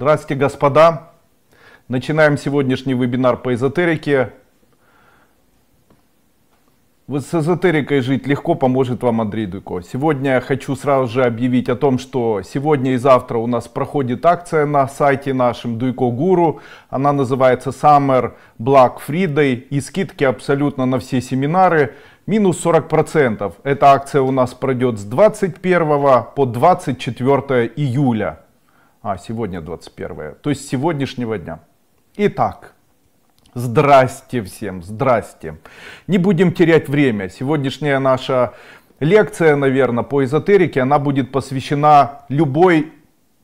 Здравствуйте, господа! Начинаем сегодняшний вебинар по эзотерике. С эзотерикой жить легко поможет вам Андрей Дуйко. Сегодня я хочу сразу же объявить о том, что сегодня и завтра у нас проходит акция на сайте нашем Дуйко Гуру. Она называется Summer Black Friday и скидки абсолютно на все семинары. Минус 40%. Эта акция у нас пройдет с 21 по 24 июля. А, сегодня 21. То есть сегодняшнего дня. Итак, здрасте всем, здрасте. Не будем терять время. Сегодняшняя наша лекция, наверное, по эзотерике, она будет посвящена любой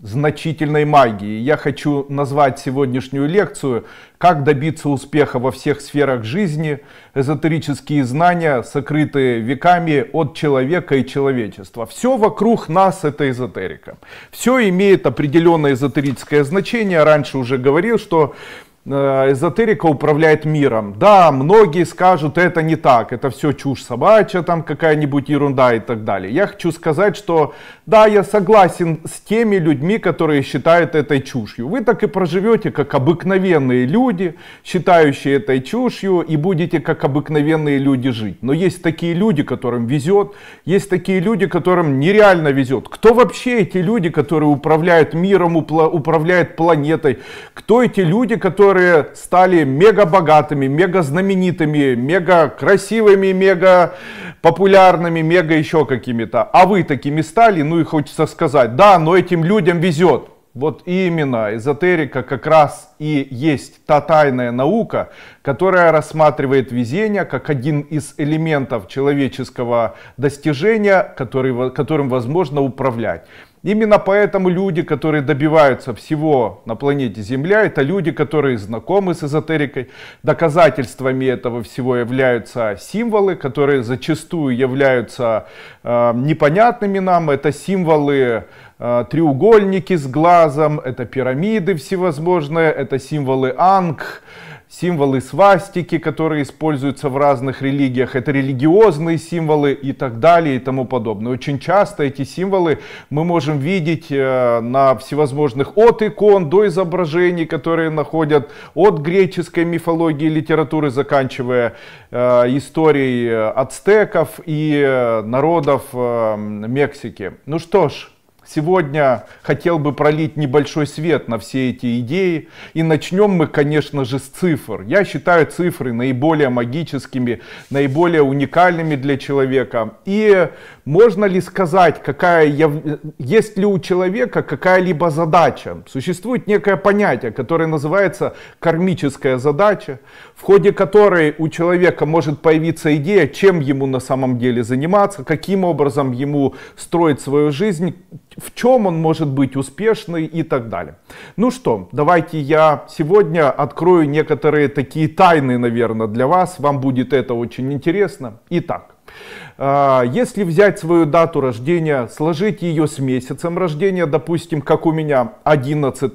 значительной магии. Я хочу назвать сегодняшнюю лекцию «Как добиться успеха во всех сферах жизни. Эзотерические знания, сокрытые веками от человека и человечества». Все вокруг нас — это эзотерика. Все имеет определенное эзотерическое значение. Раньше уже говорил, что Э, эзотерика управляет миром. Да, многие скажут, это не так, это все чушь собачья, там какая-нибудь ерунда и так далее. Я хочу сказать, что да, я согласен с теми людьми, которые считают этой чушью. Вы так и проживете, как обыкновенные люди, считающие этой чушью, и будете как обыкновенные люди жить. Но есть такие люди, которым везет, есть такие люди, которым нереально везет. Кто вообще эти люди, которые управляют миром, управляют планетой? Кто эти люди, которые которые стали мега богатыми, мега знаменитыми, мега красивыми, мега популярными, мега еще какими-то. А вы такими стали, ну и хочется сказать, да, но этим людям везет. Вот именно эзотерика как раз и есть та тайная наука, которая рассматривает везение как один из элементов человеческого достижения, который, которым возможно управлять. Именно поэтому люди, которые добиваются всего на планете Земля, это люди, которые знакомы с эзотерикой. Доказательствами этого всего являются символы, которые зачастую являются э, непонятными нам. Это символы Э, треугольники с глазом, это пирамиды всевозможные, это символы анг, символы свастики, которые используются в разных религиях, это религиозные символы и так далее и тому подобное. Очень часто эти символы мы можем видеть э, на всевозможных от икон до изображений, которые находят от греческой мифологии, и литературы, заканчивая э, историей ацтеков и народов Мексики. Ну что ж, Сегодня хотел бы пролить небольшой свет на все эти идеи. И начнем мы, конечно же, с цифр. Я считаю цифры наиболее магическими, наиболее уникальными для человека. И можно ли сказать, какая яв... есть ли у человека какая-либо задача? Существует некое понятие, которое называется кармическая задача, в ходе которой у человека может появиться идея, чем ему на самом деле заниматься, каким образом ему строить свою жизнь, в чем он может быть успешный и так далее. Ну что, давайте я сегодня открою некоторые такие тайны, наверное, для вас. Вам будет это очень интересно. Итак, а, если взять свою дату рождения, сложить ее с месяцем рождения, допустим, как у меня, 11,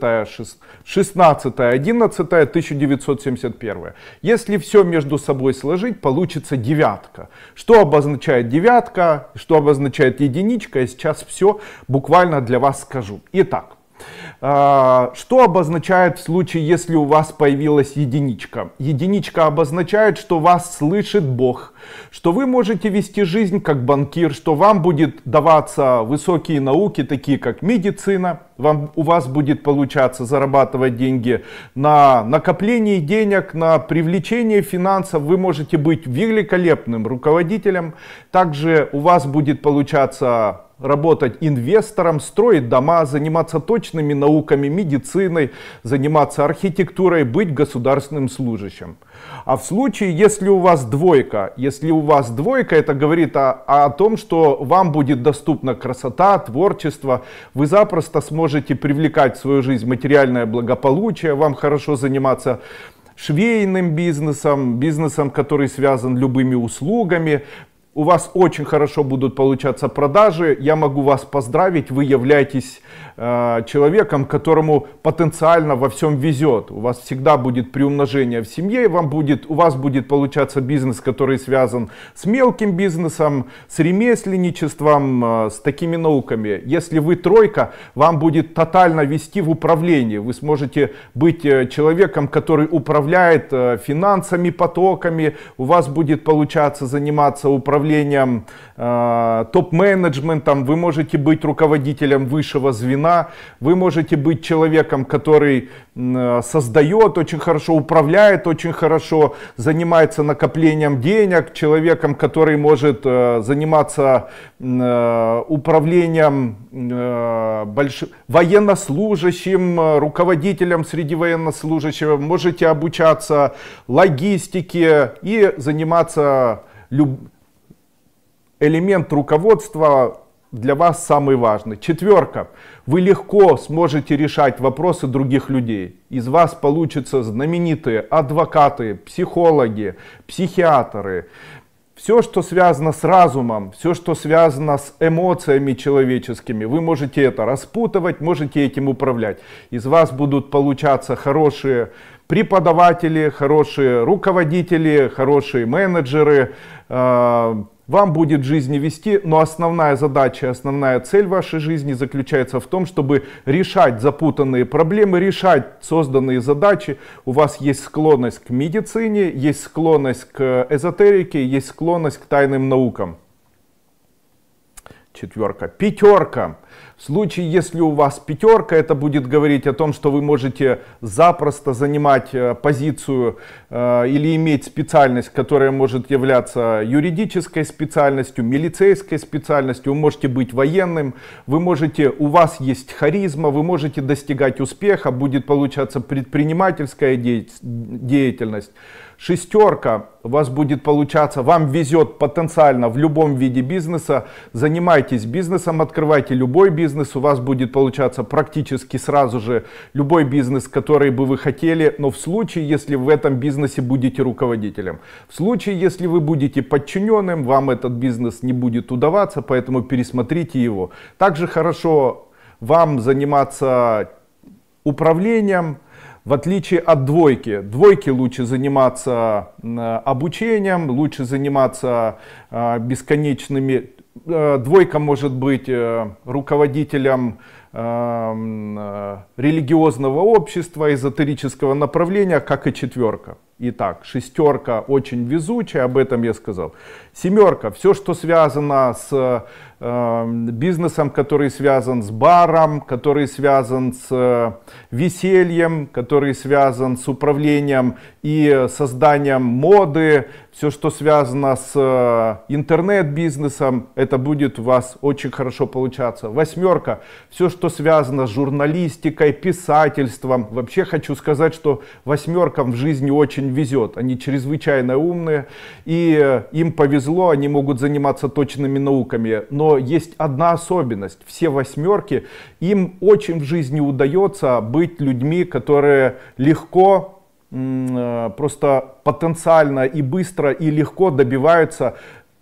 16, 11, 1971. Если все между собой сложить, получится девятка. Что обозначает девятка, что обозначает единичка, я сейчас все буквально для вас скажу. Итак, а, что обозначает в случае, если у вас появилась единичка? Единичка обозначает, что вас слышит Бог, что вы можете вести жизнь как банкир, что вам будет даваться высокие науки, такие как медицина, вам, у вас будет получаться зарабатывать деньги на накоплении денег, на привлечении финансов, вы можете быть великолепным руководителем, также у вас будет получаться работать инвестором, строить дома, заниматься точными науками, медициной, заниматься архитектурой, быть государственным служащим. А в случае, если у вас двойка, если у вас двойка, это говорит о, о том, что вам будет доступна красота, творчество, вы запросто сможете привлекать в свою жизнь материальное благополучие, вам хорошо заниматься швейным бизнесом, бизнесом, который связан любыми услугами у вас очень хорошо будут получаться продажи, я могу вас поздравить, вы являетесь э, человеком, которому потенциально во всем везет, у вас всегда будет приумножение в семье, вам будет, у вас будет получаться бизнес, который связан с мелким бизнесом, с ремесленничеством, э, с такими науками. Если вы тройка, вам будет тотально вести в управлении, вы сможете быть э, человеком, который управляет э, финансами, потоками, у вас будет получаться заниматься управлением, управлением, э, топ-менеджментом, вы можете быть руководителем высшего звена, вы можете быть человеком, который э, создает очень хорошо, управляет очень хорошо, занимается накоплением денег, человеком, который может э, заниматься управлением больш... военнослужащим, руководителем среди военнослужащих, можете обучаться логистике и заниматься любым элемент руководства для вас самый важный. Четверка. Вы легко сможете решать вопросы других людей. Из вас получатся знаменитые адвокаты, психологи, психиатры. Все, что связано с разумом, все, что связано с эмоциями человеческими, вы можете это распутывать, можете этим управлять. Из вас будут получаться хорошие преподаватели, хорошие руководители, хорошие менеджеры, э, вам будет жизни вести, но основная задача, основная цель вашей жизни заключается в том, чтобы решать запутанные проблемы, решать созданные задачи. У вас есть склонность к медицине, есть склонность к э, эзотерике, есть склонность к тайным наукам. Четверка. Пятерка. В случае, если у вас пятерка, это будет говорить о том, что вы можете запросто занимать э, позицию э, или иметь специальность, которая может являться юридической специальностью, милицейской специальностью, вы можете быть военным, вы можете, у вас есть харизма, вы можете достигать успеха, будет получаться предпринимательская деятельность. Шестерка у вас будет получаться, вам везет потенциально в любом виде бизнеса. Занимайтесь бизнесом, открывайте любой бизнес, у вас будет получаться практически сразу же любой бизнес, который бы вы хотели, но в случае, если в этом бизнесе будете руководителем. В случае, если вы будете подчиненным, вам этот бизнес не будет удаваться, поэтому пересмотрите его. Также хорошо вам заниматься управлением, в отличие от двойки, двойки лучше заниматься обучением, лучше заниматься а, бесконечными. Э, двойка может быть э, руководителем э, религиозного общества, эзотерического направления, как и четверка. Итак, шестерка очень везучая, об этом я сказал. Семерка, все, что связано с э, бизнесом, который связан с баром, который связан с э, весельем, который связан с управлением и созданием моды, все, что связано с э, интернет-бизнесом, это будет у вас очень хорошо получаться. Восьмерка, все, что связано с журналистикой, писательством. Вообще хочу сказать, что восьмеркам в жизни очень везет, они чрезвычайно умные, и э, им повезло, они могут заниматься точными науками. Но есть одна особенность, все восьмерки, им очень в жизни удается быть людьми, которые легко э, просто потенциально и быстро и легко добиваются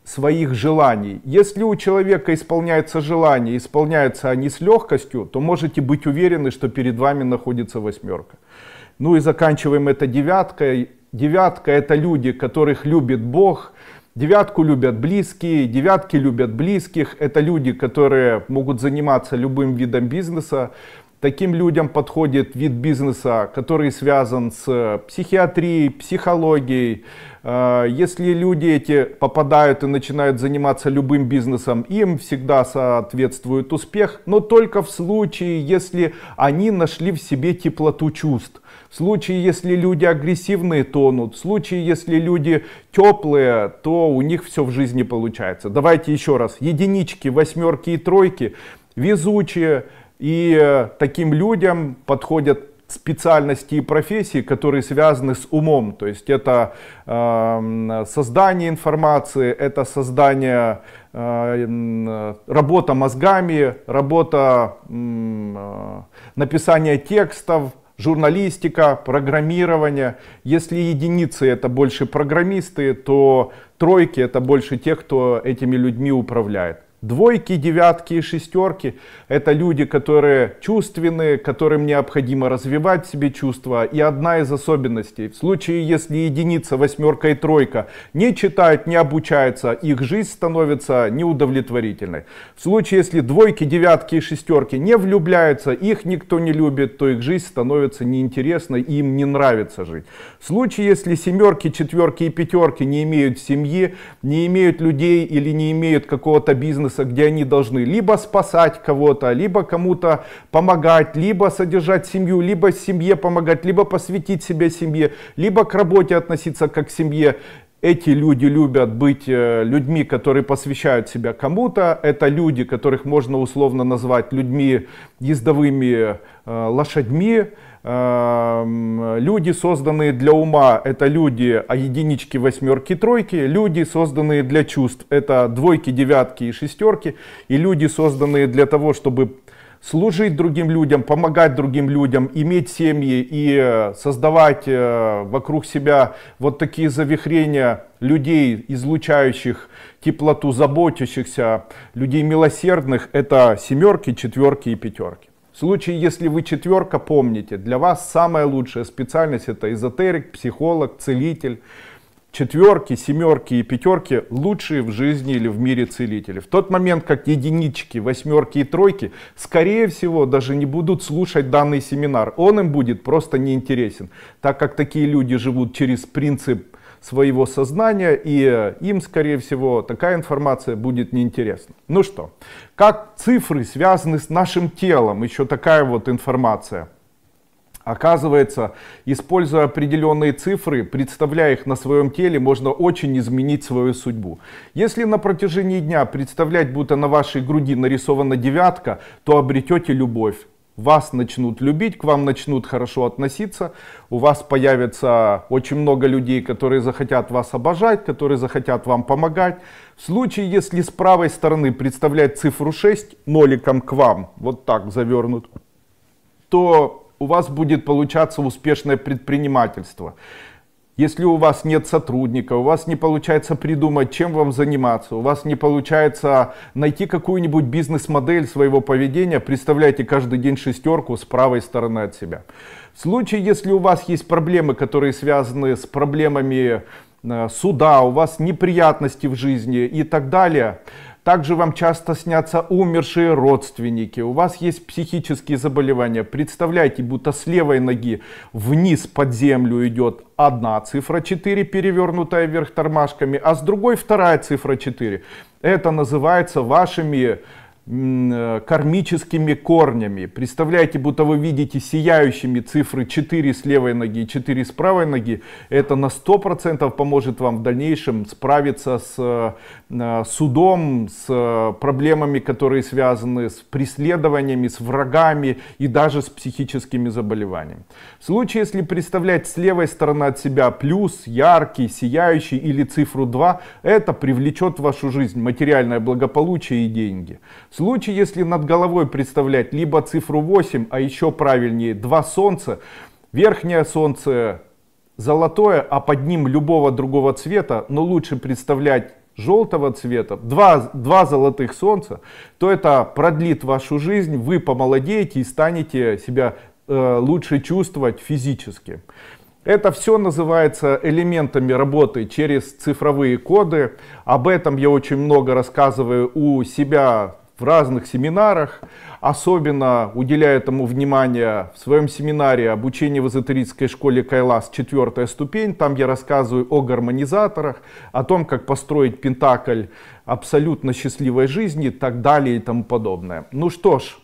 своих желаний. Если у человека исполняется желание, исполняются они с легкостью, то можете быть уверены, что перед вами находится восьмерка. Ну и заканчиваем это девяткой. Девятка – это люди, которых любит Бог. Девятку любят близкие, девятки любят близких. Это люди, которые могут заниматься любым видом бизнеса. Таким людям подходит вид бизнеса, который связан с психиатрией, психологией. Э, если люди эти попадают и начинают заниматься любым бизнесом, им всегда соответствует успех, но только в случае, если они нашли в себе теплоту чувств. В случае, если люди агрессивные тонут, в случае, если люди теплые, то у них все в жизни получается. Давайте еще раз. Единички, восьмерки и тройки везучие. И э, таким людям подходят специальности и профессии, которые связаны с умом. То есть это э, создание информации, это создание, э, работа мозгами, работа э, написание текстов, журналистика, программирование. Если единицы это больше программисты, то тройки это больше тех, кто этими людьми управляет. Двойки, девятки и шестерки – это люди, которые чувственные, которым необходимо развивать в себе чувства. И одна из особенностей, в случае, если единица, восьмерка и тройка не читают, не обучаются, их жизнь становится неудовлетворительной. В случае, если двойки, девятки и шестерки не влюбляются, их никто не любит, то их жизнь становится неинтересной и им не нравится жить. В случае, если семерки, четверки и пятерки не имеют семьи, не имеют людей или не имеют какого-то бизнеса, бизнеса, где они должны либо спасать кого-то, либо кому-то помогать, либо содержать семью, либо семье помогать, либо посвятить себе семье, либо к работе относиться как к семье. Эти люди любят быть э, людьми, которые посвящают себя кому-то. Это люди, которых можно условно назвать людьми ездовыми э, лошадьми. Эм, люди, созданные для ума, это люди, а единички, восьмерки, тройки. Люди, созданные для чувств, это двойки, девятки и шестерки. И люди, созданные для того, чтобы служить другим людям, помогать другим людям, иметь семьи и э, создавать э, вокруг себя вот такие завихрения людей, излучающих теплоту, заботящихся, людей милосердных, это семерки, четверки и пятерки. В случае, если вы четверка, помните, для вас самая лучшая специальность это эзотерик, психолог, целитель. Четверки, семерки и пятерки лучшие в жизни или в мире целители. В тот момент, как единички, восьмерки и тройки, скорее всего, даже не будут слушать данный семинар. Он им будет просто неинтересен, так как такие люди живут через принцип своего сознания, и э, им, скорее всего, такая информация будет неинтересна. Ну что, как цифры связаны с нашим телом, еще такая вот информация. Оказывается, используя определенные цифры, представляя их на своем теле, можно очень изменить свою судьбу. Если на протяжении дня представлять, будто на вашей груди нарисована девятка, то обретете любовь вас начнут любить, к вам начнут хорошо относиться, у вас появится очень много людей, которые захотят вас обожать, которые захотят вам помогать. В случае, если с правой стороны представлять цифру 6 ноликом к вам, вот так завернут, то у вас будет получаться успешное предпринимательство. Если у вас нет сотрудника, у вас не получается придумать, чем вам заниматься, у вас не получается найти какую-нибудь бизнес-модель своего поведения, представляйте каждый день шестерку с правой стороны от себя. В случае, если у вас есть проблемы, которые связаны с проблемами э, суда, у вас неприятности в жизни и так далее – также вам часто снятся умершие родственники, у вас есть психические заболевания. Представляете, будто с левой ноги вниз под землю идет одна цифра 4, перевернутая вверх тормашками, а с другой вторая цифра 4. Это называется вашими Э, кармическими корнями. Представляете, будто вы видите сияющими цифры 4 с левой ноги и 4 с правой ноги. Это на 100% поможет вам в дальнейшем справиться с э, э, судом, с проблемами, которые связаны с преследованиями, с врагами и даже с психическими заболеваниями. В случае, если представлять с левой стороны от себя плюс, яркий, сияющий или цифру 2, это привлечет в вашу жизнь материальное благополучие и деньги случае, если над головой представлять либо цифру 8, а еще правильнее, два солнца, верхнее солнце золотое, а под ним любого другого цвета, но лучше представлять желтого цвета, два, два золотых солнца, то это продлит вашу жизнь, вы помолодеете и станете себя э, лучше чувствовать физически. Это все называется элементами работы через цифровые коды. Об этом я очень много рассказываю у себя в разных семинарах, особенно уделяя этому внимание в своем семинаре «Обучение в эзотерической школе Кайлас. Четвертая ступень». Там я рассказываю о гармонизаторах, о том, как построить пентакль абсолютно счастливой жизни и так далее и тому подобное. Ну что ж,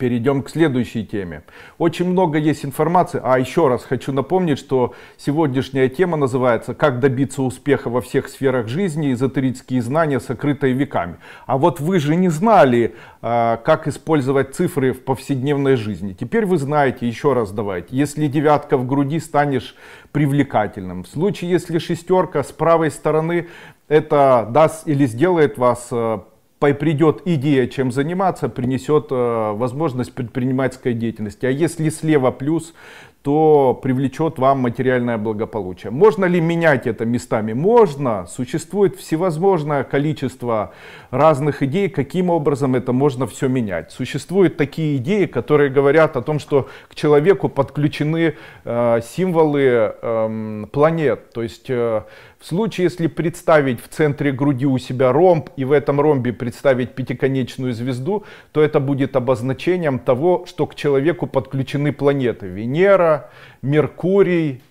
перейдем к следующей теме. Очень много есть информации, а еще раз хочу напомнить, что сегодняшняя тема называется «Как добиться успеха во всех сферах жизни, эзотерические знания, сокрытые веками». А вот вы же не знали, а, как использовать цифры в повседневной жизни. Теперь вы знаете, еще раз давайте, если девятка в груди, станешь привлекательным. В случае, если шестерка с правой стороны, это даст или сделает вас а, придет идея, чем заниматься, принесет э, возможность предпринимательской деятельности. А если слева плюс, то привлечет вам материальное благополучие. Можно ли менять это местами? Можно. Существует всевозможное количество разных идей, каким образом это можно все менять. Существуют такие идеи, которые говорят о том, что к человеку подключены э, символы э, планет. То есть э, в случае, если представить в центре груди у себя ромб и в этом ромбе представить пятиконечную звезду, то это будет обозначением того, что к человеку подключены планеты. Венера, Меркурий,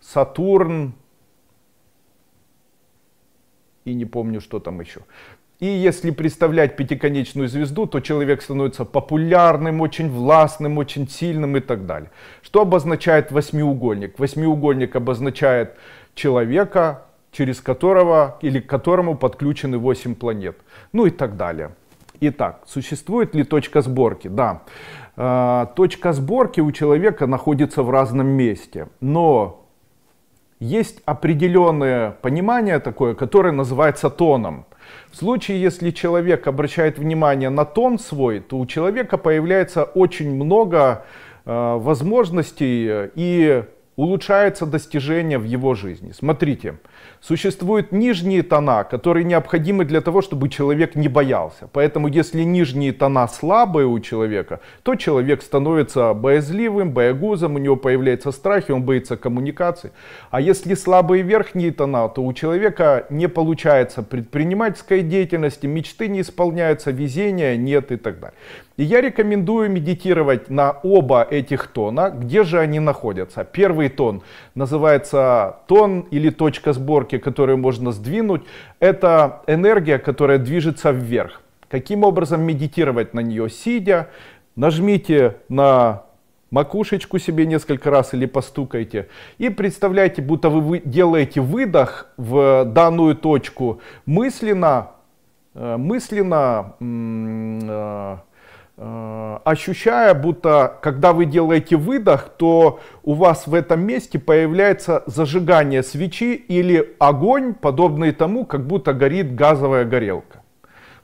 Сатурн и не помню, что там еще. И если представлять пятиконечную звезду, то человек становится популярным, очень властным, очень сильным и так далее. Что обозначает восьмиугольник? Восьмиугольник обозначает человека, через которого или к которому подключены 8 планет. Ну и так далее. Итак, существует ли точка сборки? Да, э, точка сборки у человека находится в разном месте, но есть определенное понимание такое, которое называется тоном. В случае, если человек обращает внимание на тон свой, то у человека появляется очень много э, возможностей э, и Улучшаются достижения в его жизни. Смотрите, существуют нижние тона, которые необходимы для того, чтобы человек не боялся. Поэтому если нижние тона слабые у человека, то человек становится боязливым, боягузом, у него появляются страхи, он боится коммуникации. А если слабые верхние тона, то у человека не получается предпринимательской деятельности, мечты не исполняются, везения нет и так далее. И я рекомендую медитировать на оба этих тона, где же они находятся. Первый первый тон называется тон или точка сборки, которую можно сдвинуть. Это энергия, которая движется вверх. Каким образом медитировать на нее? Сидя, нажмите на макушечку себе несколько раз или постукайте. И представляйте, будто вы делаете выдох в данную точку мысленно, э, мысленно э, Э, ощущая, будто когда вы делаете выдох, то у вас в этом месте появляется зажигание свечи или огонь, подобный тому, как будто горит газовая горелка.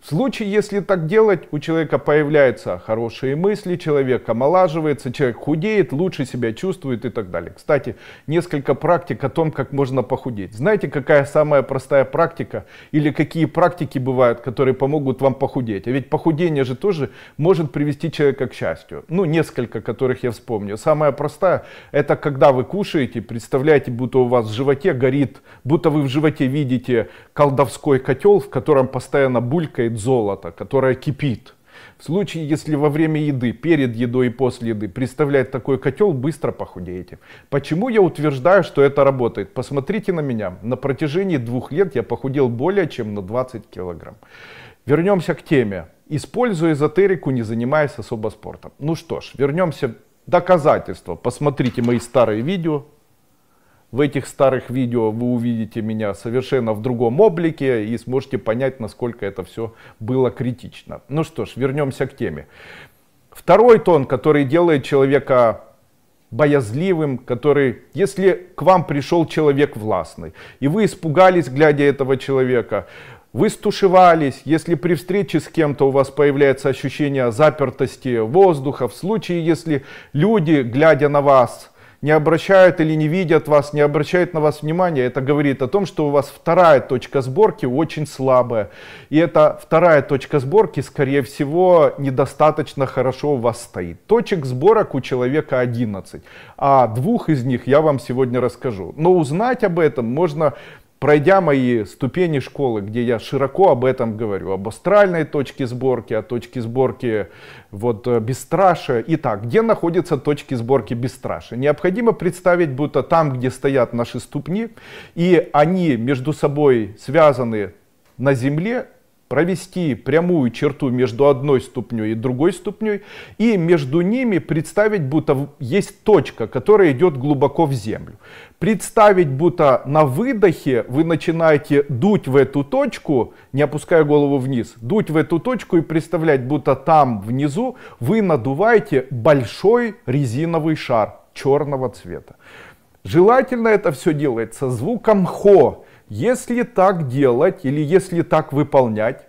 В случае, если так делать, у человека появляются хорошие мысли, человек омолаживается, человек худеет, лучше себя чувствует и так далее. Кстати, несколько практик о том, как можно похудеть. Знаете, какая самая простая практика или какие практики бывают, которые помогут вам похудеть? А ведь похудение же тоже может привести человека к счастью. Ну, несколько, которых я вспомню. Самая простая, это когда вы кушаете, представляете, будто у вас в животе горит, будто вы в животе видите колдовской котел, в котором постоянно булькает будет золото, которое кипит. В случае, если во время еды, перед едой и после еды представлять такой котел, быстро похудеете. Почему я утверждаю, что это работает? Посмотрите на меня. На протяжении двух лет я похудел более чем на 20 килограмм. Вернемся к теме. Использую эзотерику, не занимаясь особо спортом. Ну что ж, вернемся доказательства. Посмотрите мои старые видео, в этих старых видео вы увидите меня совершенно в другом облике и сможете понять, насколько это все было критично. Ну что ж, вернемся к теме. Второй тон, который делает человека боязливым, который, если к вам пришел человек властный, и вы испугались, глядя этого человека, вы стушевались, если при встрече с кем-то у вас появляется ощущение запертости воздуха, в случае, если люди, глядя на вас, не обращают или не видят вас, не обращают на вас внимания, это говорит о том, что у вас вторая точка сборки очень слабая. И эта вторая точка сборки, скорее всего, недостаточно хорошо у вас стоит. Точек сборок у человека 11, а двух из них я вам сегодня расскажу. Но узнать об этом можно пройдя мои ступени школы, где я широко об этом говорю, об астральной точке сборки, о точке сборки вот, э, бесстрашия. Итак, где находятся точки сборки бесстрашия? Необходимо представить, будто там, где стоят наши ступни, и они между собой связаны на земле провести прямую черту между одной ступней и другой ступней, и между ними представить, будто есть точка, которая идет глубоко в землю. Представить, будто на выдохе вы начинаете дуть в эту точку, не опуская голову вниз, дуть в эту точку и представлять, будто там внизу вы надуваете большой резиновый шар черного цвета. Желательно это все делается звуком хо, если так делать или если так выполнять,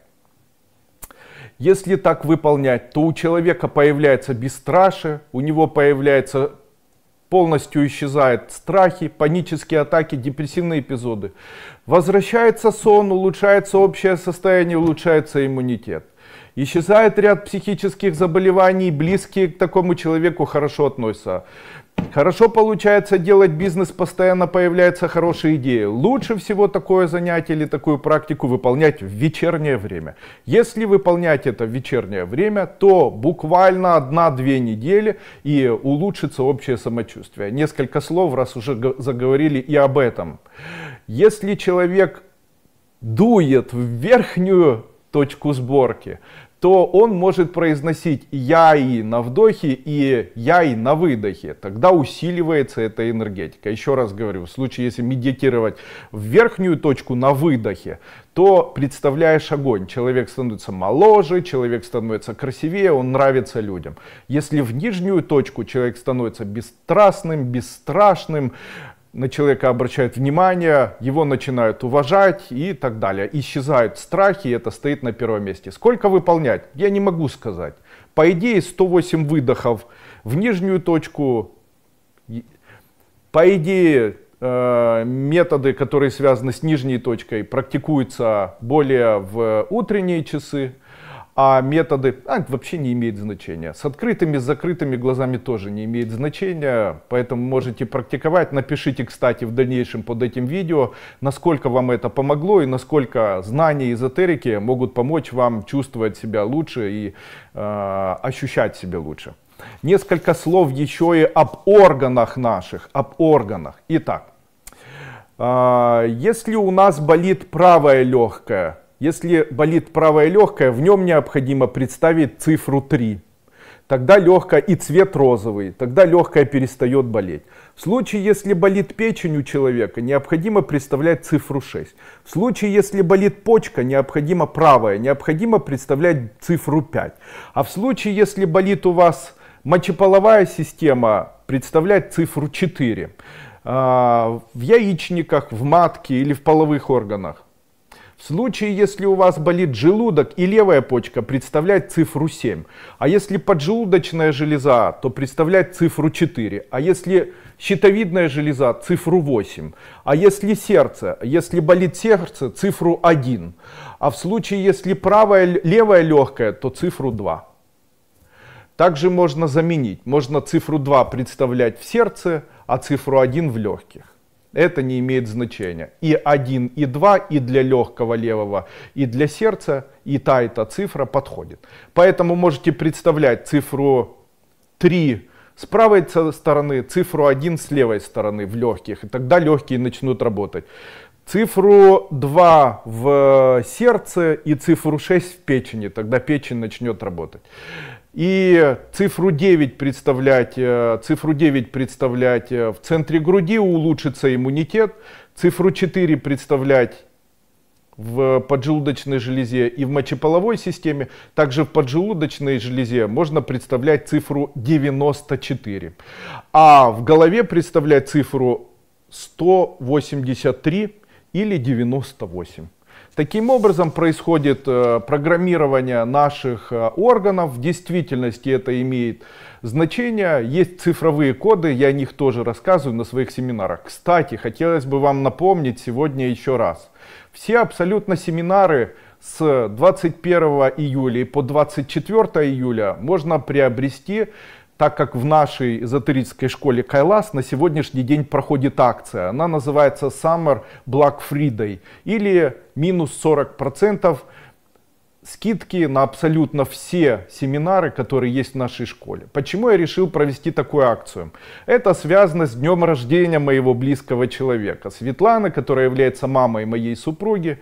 если так выполнять, то у человека появляется бесстрашие, у него появляется полностью исчезают страхи, панические атаки, депрессивные эпизоды. Возвращается сон, улучшается общее состояние, улучшается иммунитет. Исчезает ряд психических заболеваний, близкие к такому человеку хорошо относятся. Хорошо получается делать бизнес, постоянно появляются хорошие идеи. Лучше всего такое занятие или такую практику выполнять в вечернее время. Если выполнять это в вечернее время, то буквально одна-две недели и улучшится общее самочувствие. Несколько слов, раз уже заговорили и об этом. Если человек дует в верхнюю точку сборки, то он может произносить я на вдохе, и яй на выдохе. Тогда усиливается эта энергетика. Еще раз говорю, в случае, если медитировать в верхнюю точку на выдохе, то представляешь огонь. Человек становится моложе, человек становится красивее, он нравится людям. Если в нижнюю точку человек становится бесстрастным, бесстрашным, на человека обращают внимание, его начинают уважать и так далее. Исчезают страхи, и это стоит на первом месте. Сколько выполнять? Я не могу сказать. По идее 108 выдохов в нижнюю точку. По идее э, методы, которые связаны с нижней точкой, практикуются более в утренние часы а методы а, вообще не имеет значения. С открытыми, с закрытыми глазами тоже не имеет значения, поэтому можете практиковать. Напишите, кстати, в дальнейшем под этим видео, насколько вам это помогло и насколько знания эзотерики могут помочь вам чувствовать себя лучше и э, ощущать себя лучше. Несколько слов еще и об органах наших, об органах. Итак, э, если у нас болит правое легкое, если болит правое легкое, в нем необходимо представить цифру 3. Тогда легкое и цвет розовый, тогда легкое перестает болеть. В случае, если болит печень у человека, необходимо представлять цифру 6. В случае, если болит почка, необходимо правая, необходимо представлять цифру 5. А в случае, если болит у вас мочеполовая система, представлять цифру 4. А, в яичниках, в матке или в половых органах. В случае, если у вас болит желудок и левая почка, представлять цифру 7. А если поджелудочная железа, то представлять цифру 4. А если щитовидная железа, цифру 8. А если сердце, если болит сердце, цифру 1. А в случае, если правая, левая легкая, то цифру 2. Также можно заменить. Можно цифру 2 представлять в сердце, а цифру 1 в легких это не имеет значения. И 1, и 2, и для легкого левого, и для сердца, и та, и та цифра подходит. Поэтому можете представлять цифру 3 с правой стороны, цифру 1 с левой стороны в легких, и тогда легкие начнут работать. Цифру 2 в сердце и цифру 6 в печени, тогда печень начнет работать и цифру 9 представлять, э, цифру 9 представлять э, в центре груди, улучшится иммунитет, цифру 4 представлять в поджелудочной железе и в мочеполовой системе, также в поджелудочной железе можно представлять цифру 94, а в голове представлять цифру 183 или 98. Таким образом происходит э, программирование наших э, органов, в действительности это имеет значение. Есть цифровые коды, я о них тоже рассказываю на своих семинарах. Кстати, хотелось бы вам напомнить сегодня еще раз. Все абсолютно семинары с 21 июля по 24 июля можно приобрести так как в нашей эзотерической школе Кайлас на сегодняшний день проходит акция. Она называется Summer Black Friday или минус 40% скидки на абсолютно все семинары, которые есть в нашей школе. Почему я решил провести такую акцию? Это связано с днем рождения моего близкого человека, Светланы, которая является мамой моей супруги.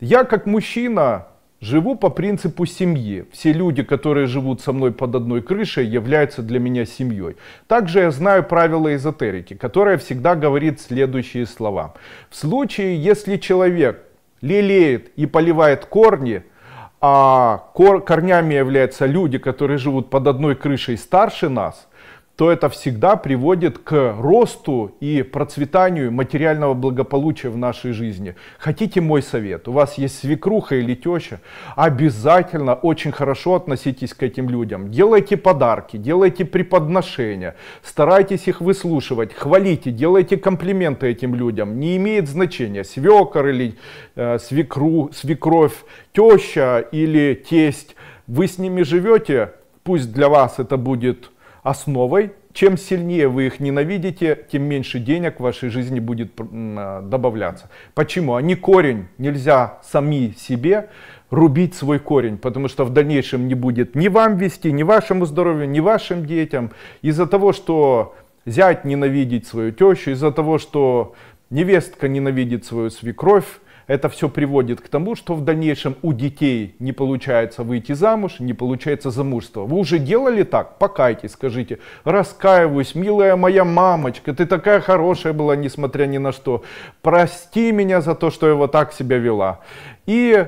Я как мужчина Живу по принципу семьи. Все люди, которые живут со мной под одной крышей, являются для меня семьей. Также я знаю правила эзотерики, которая всегда говорит следующие слова. В случае, если человек лелеет и поливает корни, а корнями являются люди, которые живут под одной крышей старше нас, то это всегда приводит к росту и процветанию материального благополучия в нашей жизни. Хотите мой совет? У вас есть свекруха или теща? Обязательно очень хорошо относитесь к этим людям. Делайте подарки, делайте преподношения, старайтесь их выслушивать, хвалите, делайте комплименты этим людям. Не имеет значения, свекор или э, свекру, свекровь, теща или тесть. Вы с ними живете, пусть для вас это будет основой. Чем сильнее вы их ненавидите, тем меньше денег в вашей жизни будет а, добавляться. Почему? Они корень, нельзя сами себе рубить свой корень, потому что в дальнейшем не будет ни вам вести, ни вашему здоровью, ни вашим детям. Из-за того, что зять ненавидит свою тещу, из-за того, что невестка ненавидит свою свекровь, это все приводит к тому, что в дальнейшем у детей не получается выйти замуж, не получается замужество. Вы уже делали так? Покайтесь, скажите. Раскаиваюсь, милая моя мамочка, ты такая хорошая была, несмотря ни на что. Прости меня за то, что я вот так себя вела. И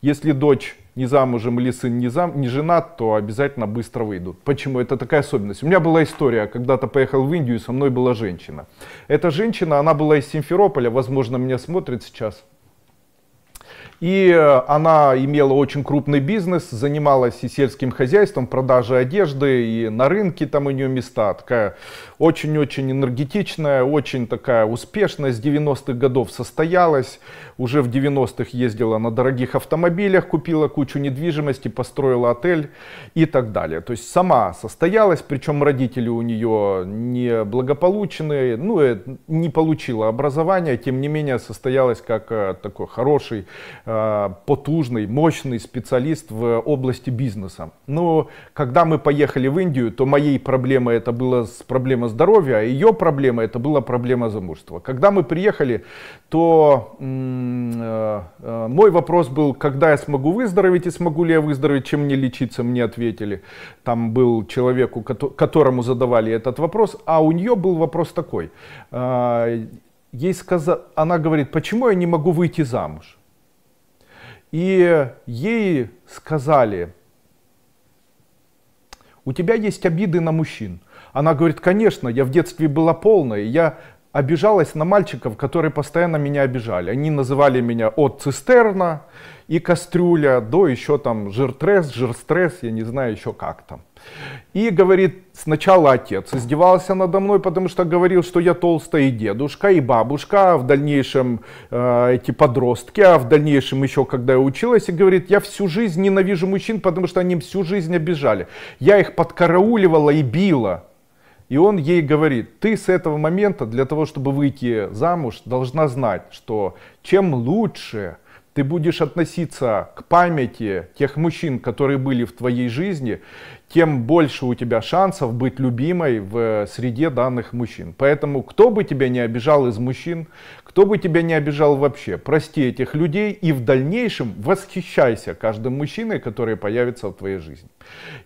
если дочь не замужем или сын не, зам, не женат, то обязательно быстро выйдут. Почему? Это такая особенность. У меня была история, когда-то поехал в Индию, и со мной была женщина. Эта женщина, она была из Симферополя, возможно, меня смотрит сейчас. И э, она имела очень крупный бизнес, занималась и сельским хозяйством, продажей одежды, и на рынке там у нее места. Такая очень-очень энергетичная, очень такая успешная, с 90-х годов состоялась, уже в 90-х ездила на дорогих автомобилях, купила кучу недвижимости, построила отель и так далее. То есть сама состоялась, причем родители у нее не благополучные, ну, э, не получила образования, тем не менее состоялась как э, такой хороший, э, потужный, мощный специалист в области бизнеса. Но когда мы поехали в Индию, то моей проблемой это было с проблемой здоровья, а ее проблема это была проблема замужества. Когда мы приехали, то э, э, мой вопрос был, когда я смогу выздороветь и смогу ли я выздороветь, чем мне лечиться, мне ответили. Там был человеку, которому задавали этот вопрос, а у нее был вопрос такой. А, ей сказа... Она говорит, почему я не могу выйти замуж? И ей сказали, у тебя есть обиды на мужчин. Она говорит, конечно, я в детстве была полная, я обижалась на мальчиков, которые постоянно меня обижали. Они называли меня от цистерна и кастрюля до еще там жиртрес, жирстресс, я не знаю еще как там. И говорит, сначала отец издевался надо мной, потому что говорил, что я толстая и дедушка, и бабушка, а в дальнейшем э, эти подростки, а в дальнейшем еще, когда я училась, и говорит, я всю жизнь ненавижу мужчин, потому что они всю жизнь обижали. Я их подкарауливала и била. И он ей говорит, ты с этого момента для того, чтобы выйти замуж, должна знать, что чем лучше ты будешь относиться к памяти тех мужчин, которые были в твоей жизни, тем больше у тебя шансов быть любимой в э, среде данных мужчин. Поэтому кто бы тебя не обижал из мужчин, кто бы тебя не обижал вообще, прости этих людей и в дальнейшем восхищайся каждым мужчиной, который появится в твоей жизни.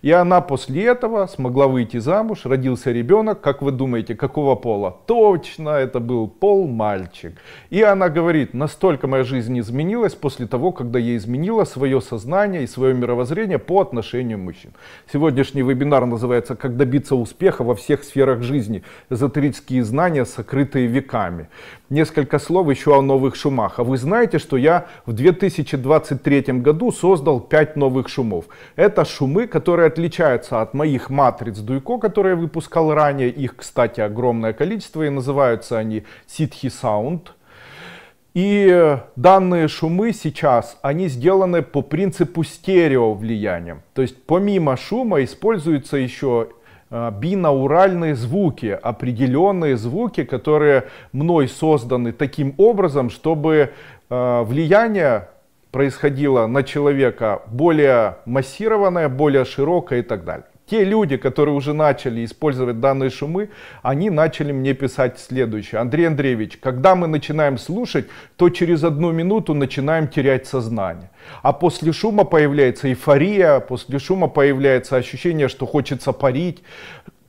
И она после этого смогла выйти замуж, родился ребенок, как вы думаете, какого пола? Точно, это был пол мальчик. И она говорит, настолько моя жизнь изменилась после того, когда я изменила свое сознание и свое мировоззрение по отношению мужчин. Сегодняшний вебинар называется «Как добиться успеха во всех сферах жизни. Эзотерические знания, сокрытые веками». Несколько слово еще о новых шумах. А вы знаете, что я в 2023 году создал 5 новых шумов. Это шумы, которые отличаются от моих матриц Дуйко, которые я выпускал ранее. Их, кстати, огромное количество и называются они Ситхи Sound. И э, данные шумы сейчас, они сделаны по принципу стерео влияния. То есть помимо шума используется еще Э, бинауральные звуки, определенные звуки, которые мной созданы таким образом, чтобы э, влияние происходило на человека более массированное, более широкое и так далее те люди, которые уже начали использовать данные шумы, они начали мне писать следующее. Андрей Андреевич, когда мы начинаем слушать, то через одну минуту начинаем терять сознание. А после шума появляется эйфория, после шума появляется ощущение, что хочется парить.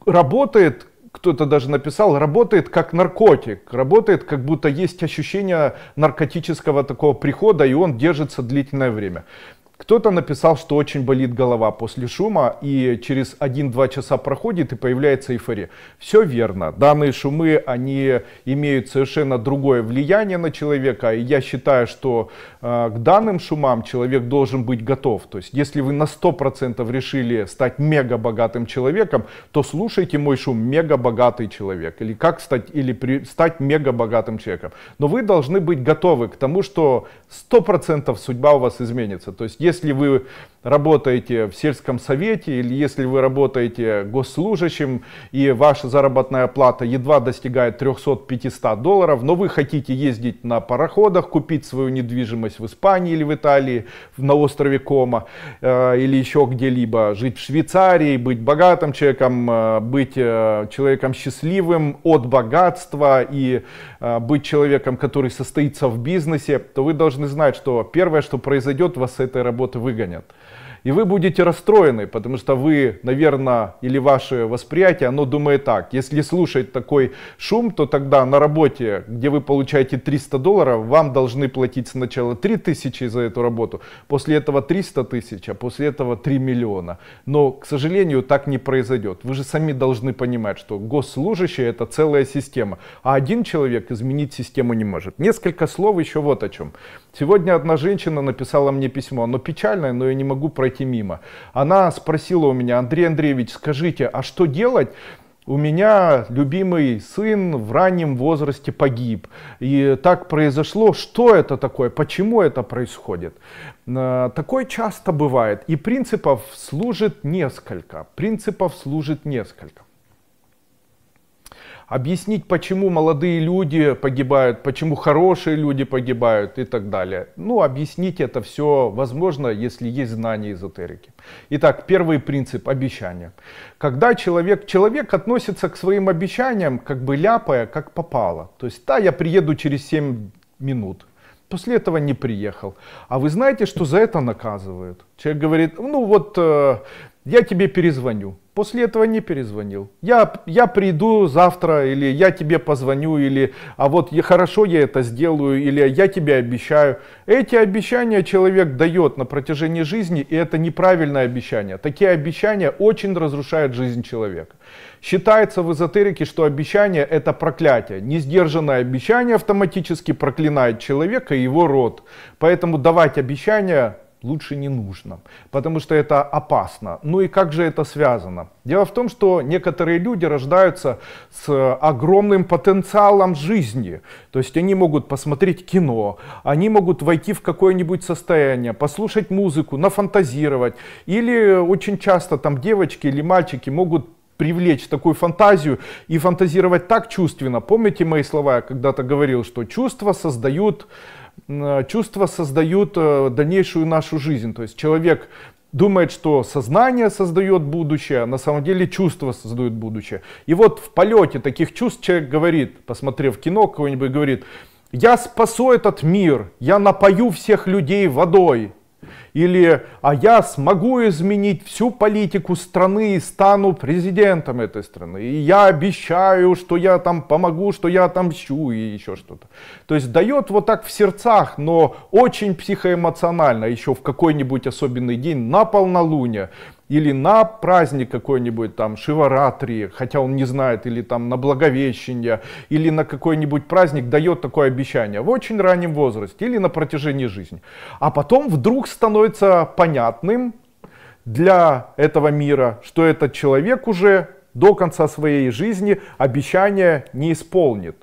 Работает кто-то даже написал, работает как наркотик, работает как будто есть ощущение наркотического такого прихода, и он держится длительное время. Кто-то написал, что очень болит голова после шума, и через 1-2 часа проходит и появляется эйфория. Все верно. Данные шумы, они имеют совершенно другое влияние на человека. И я считаю, что э, к данным шумам человек должен быть готов. То есть, если вы на 100% решили стать мега богатым человеком, то слушайте мой шум «Мега богатый человек» или «Как стать, или при, стать мега богатым человеком». Но вы должны быть готовы к тому, что 100% судьба у вас изменится. То есть, если вы работаете в сельском совете или если вы работаете госслужащим и ваша заработная плата едва достигает 300-500 долларов, но вы хотите ездить на пароходах, купить свою недвижимость в Испании или в Италии, на острове Кома э, или еще где-либо, жить в Швейцарии, быть богатым человеком, э, быть э, человеком счастливым от богатства и э, быть человеком, который состоится в бизнесе, то вы должны знать, что первое, что произойдет у вас с этой работой, работы выгонят. И вы будете расстроены, потому что вы, наверное, или ваше восприятие, оно думает так. Если слушать такой шум, то тогда на работе, где вы получаете 300 долларов, вам должны платить сначала 3 тысячи за эту работу, после этого 300 тысяч, а после этого 3 миллиона. Но, к сожалению, так не произойдет. Вы же сами должны понимать, что госслужащие это целая система, а один человек изменить систему не может. Несколько слов еще вот о чем. Сегодня одна женщина написала мне письмо, оно печальное, но я не могу пройти мимо. Она спросила у меня, Андрей Андреевич, скажите, а что делать, у меня любимый сын в раннем возрасте погиб. И так произошло. Что это такое? Почему это происходит? А, такое часто бывает. И принципов служит несколько. Принципов служит несколько объяснить, почему молодые люди погибают, почему хорошие люди погибают и так далее. Ну, объяснить это все возможно, если есть знание эзотерики. Итак, первый принцип – обещания. Когда человек, человек относится к своим обещаниям, как бы ляпая, как попало. То есть, да, я приеду через 7 минут, после этого не приехал. А вы знаете, что за это наказывают? Человек говорит, ну вот, э, я тебе перезвоню. После этого не перезвонил. Я, я приду завтра, или я тебе позвоню, или а вот я, хорошо я это сделаю, или «А я тебе обещаю. Эти обещания человек дает на протяжении жизни, и это неправильное обещание. Такие обещания очень разрушают жизнь человека. Считается в эзотерике, что обещание это проклятие. Несдержанное обещание автоматически проклинает человека и его род. Поэтому давать обещания лучше не нужно, потому что это опасно. Ну и как же это связано? Дело в том, что некоторые люди рождаются с огромным потенциалом жизни. То есть они могут посмотреть кино, они могут войти в какое-нибудь состояние, послушать музыку, нафантазировать. Или очень часто там девочки или мальчики могут привлечь такую фантазию и фантазировать так чувственно. Помните мои слова, я когда-то говорил, что чувства создают Э, чувства создают э, дальнейшую нашу жизнь. То есть человек думает, что сознание создает будущее, а на самом деле чувства создают будущее. И вот в полете таких чувств человек говорит, посмотрев кино, кого-нибудь говорит, я спасу этот мир, я напою всех людей водой, или «а я смогу изменить всю политику страны и стану президентом этой страны». И я обещаю, что я там помогу, что я отомщу и еще что-то. То есть дает вот так в сердцах, но очень психоэмоционально еще в какой-нибудь особенный день на полнолуние или на праздник какой-нибудь там Шиваратри, хотя он не знает, или там на Благовещение, или на какой-нибудь праздник дает такое обещание в очень раннем возрасте или на протяжении жизни. А потом вдруг становится понятным для этого мира, что этот человек уже до конца своей жизни обещания не исполнит.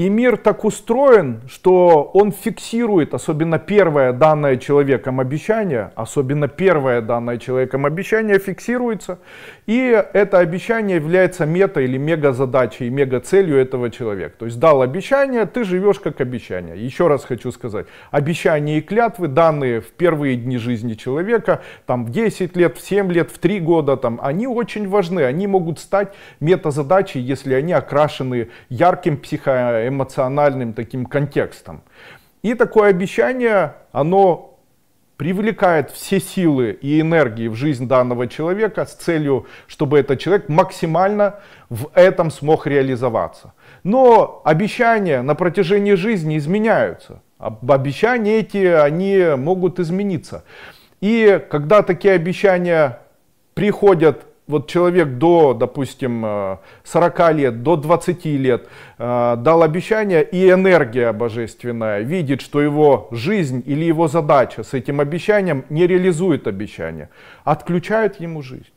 И мир так устроен, что он фиксирует, особенно первое данное человеком обещание, особенно первое данное человеком обещание фиксируется, и это обещание является мета или мега задачей, мега целью этого человека. То есть дал обещание, ты живешь как обещание. Еще раз хочу сказать, обещания и клятвы, данные в первые дни жизни человека, там в 10 лет, в 7 лет, в 3 года, там, они очень важны, они могут стать мета задачей, если они окрашены ярким психоэмоциональным эмоциональным таким контекстом. И такое обещание, оно привлекает все силы и энергии в жизнь данного человека с целью, чтобы этот человек максимально в этом смог реализоваться. Но обещания на протяжении жизни изменяются. Обещания эти, они могут измениться. И когда такие обещания приходят вот человек до, допустим, 40 э, лет, до 20 лет э, дал обещание, и энергия божественная видит, что его жизнь или его задача с этим обещанием не реализует обещание, отключает ему жизнь.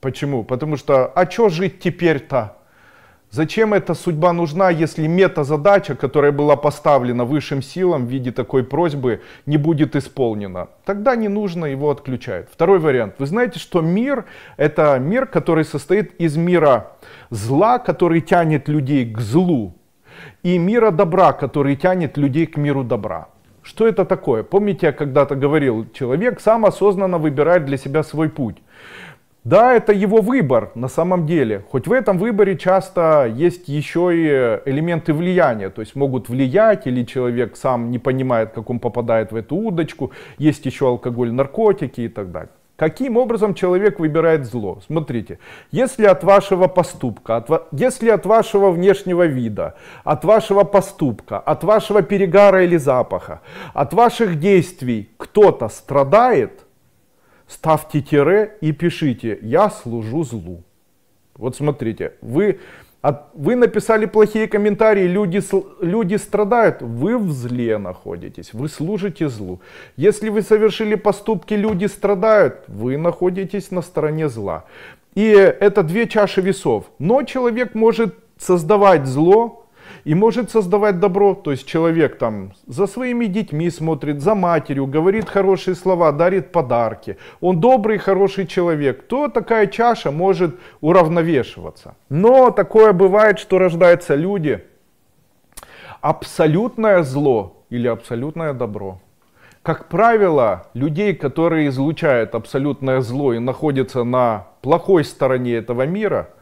Почему? Потому что, а что жить теперь-то? Зачем эта судьба нужна, если мета-задача, которая была поставлена высшим силам в виде такой просьбы, не будет исполнена? Тогда не нужно, его отключают. Второй вариант. Вы знаете, что мир — это мир, который состоит из мира зла, который тянет людей к злу, и мира добра, который тянет людей к миру добра. Что это такое? Помните, я когда-то говорил, человек сам осознанно выбирает для себя свой путь. Да, это его выбор на самом деле, хоть в этом выборе часто есть еще и э, элементы влияния, то есть могут влиять или человек сам не понимает, как он попадает в эту удочку, есть еще алкоголь, наркотики и так далее. Каким образом человек выбирает зло? Смотрите, если от вашего поступка, от, если от вашего внешнего вида, от вашего поступка, от вашего перегара или запаха, от ваших действий кто-то страдает, ставьте тире и пишите «Я служу злу». Вот смотрите, вы, вы написали плохие комментарии, люди, люди страдают, вы в зле находитесь, вы служите злу. Если вы совершили поступки, люди страдают, вы находитесь на стороне зла. И это две чаши весов. Но человек может создавать зло, и может создавать добро. То есть человек там за своими детьми смотрит, за матерью, говорит хорошие слова, дарит подарки. Он добрый, хороший человек. То такая чаша может уравновешиваться. Но такое бывает, что рождаются люди. Абсолютное зло или абсолютное добро. Как правило, людей, которые излучают абсолютное зло и находятся на плохой стороне этого мира –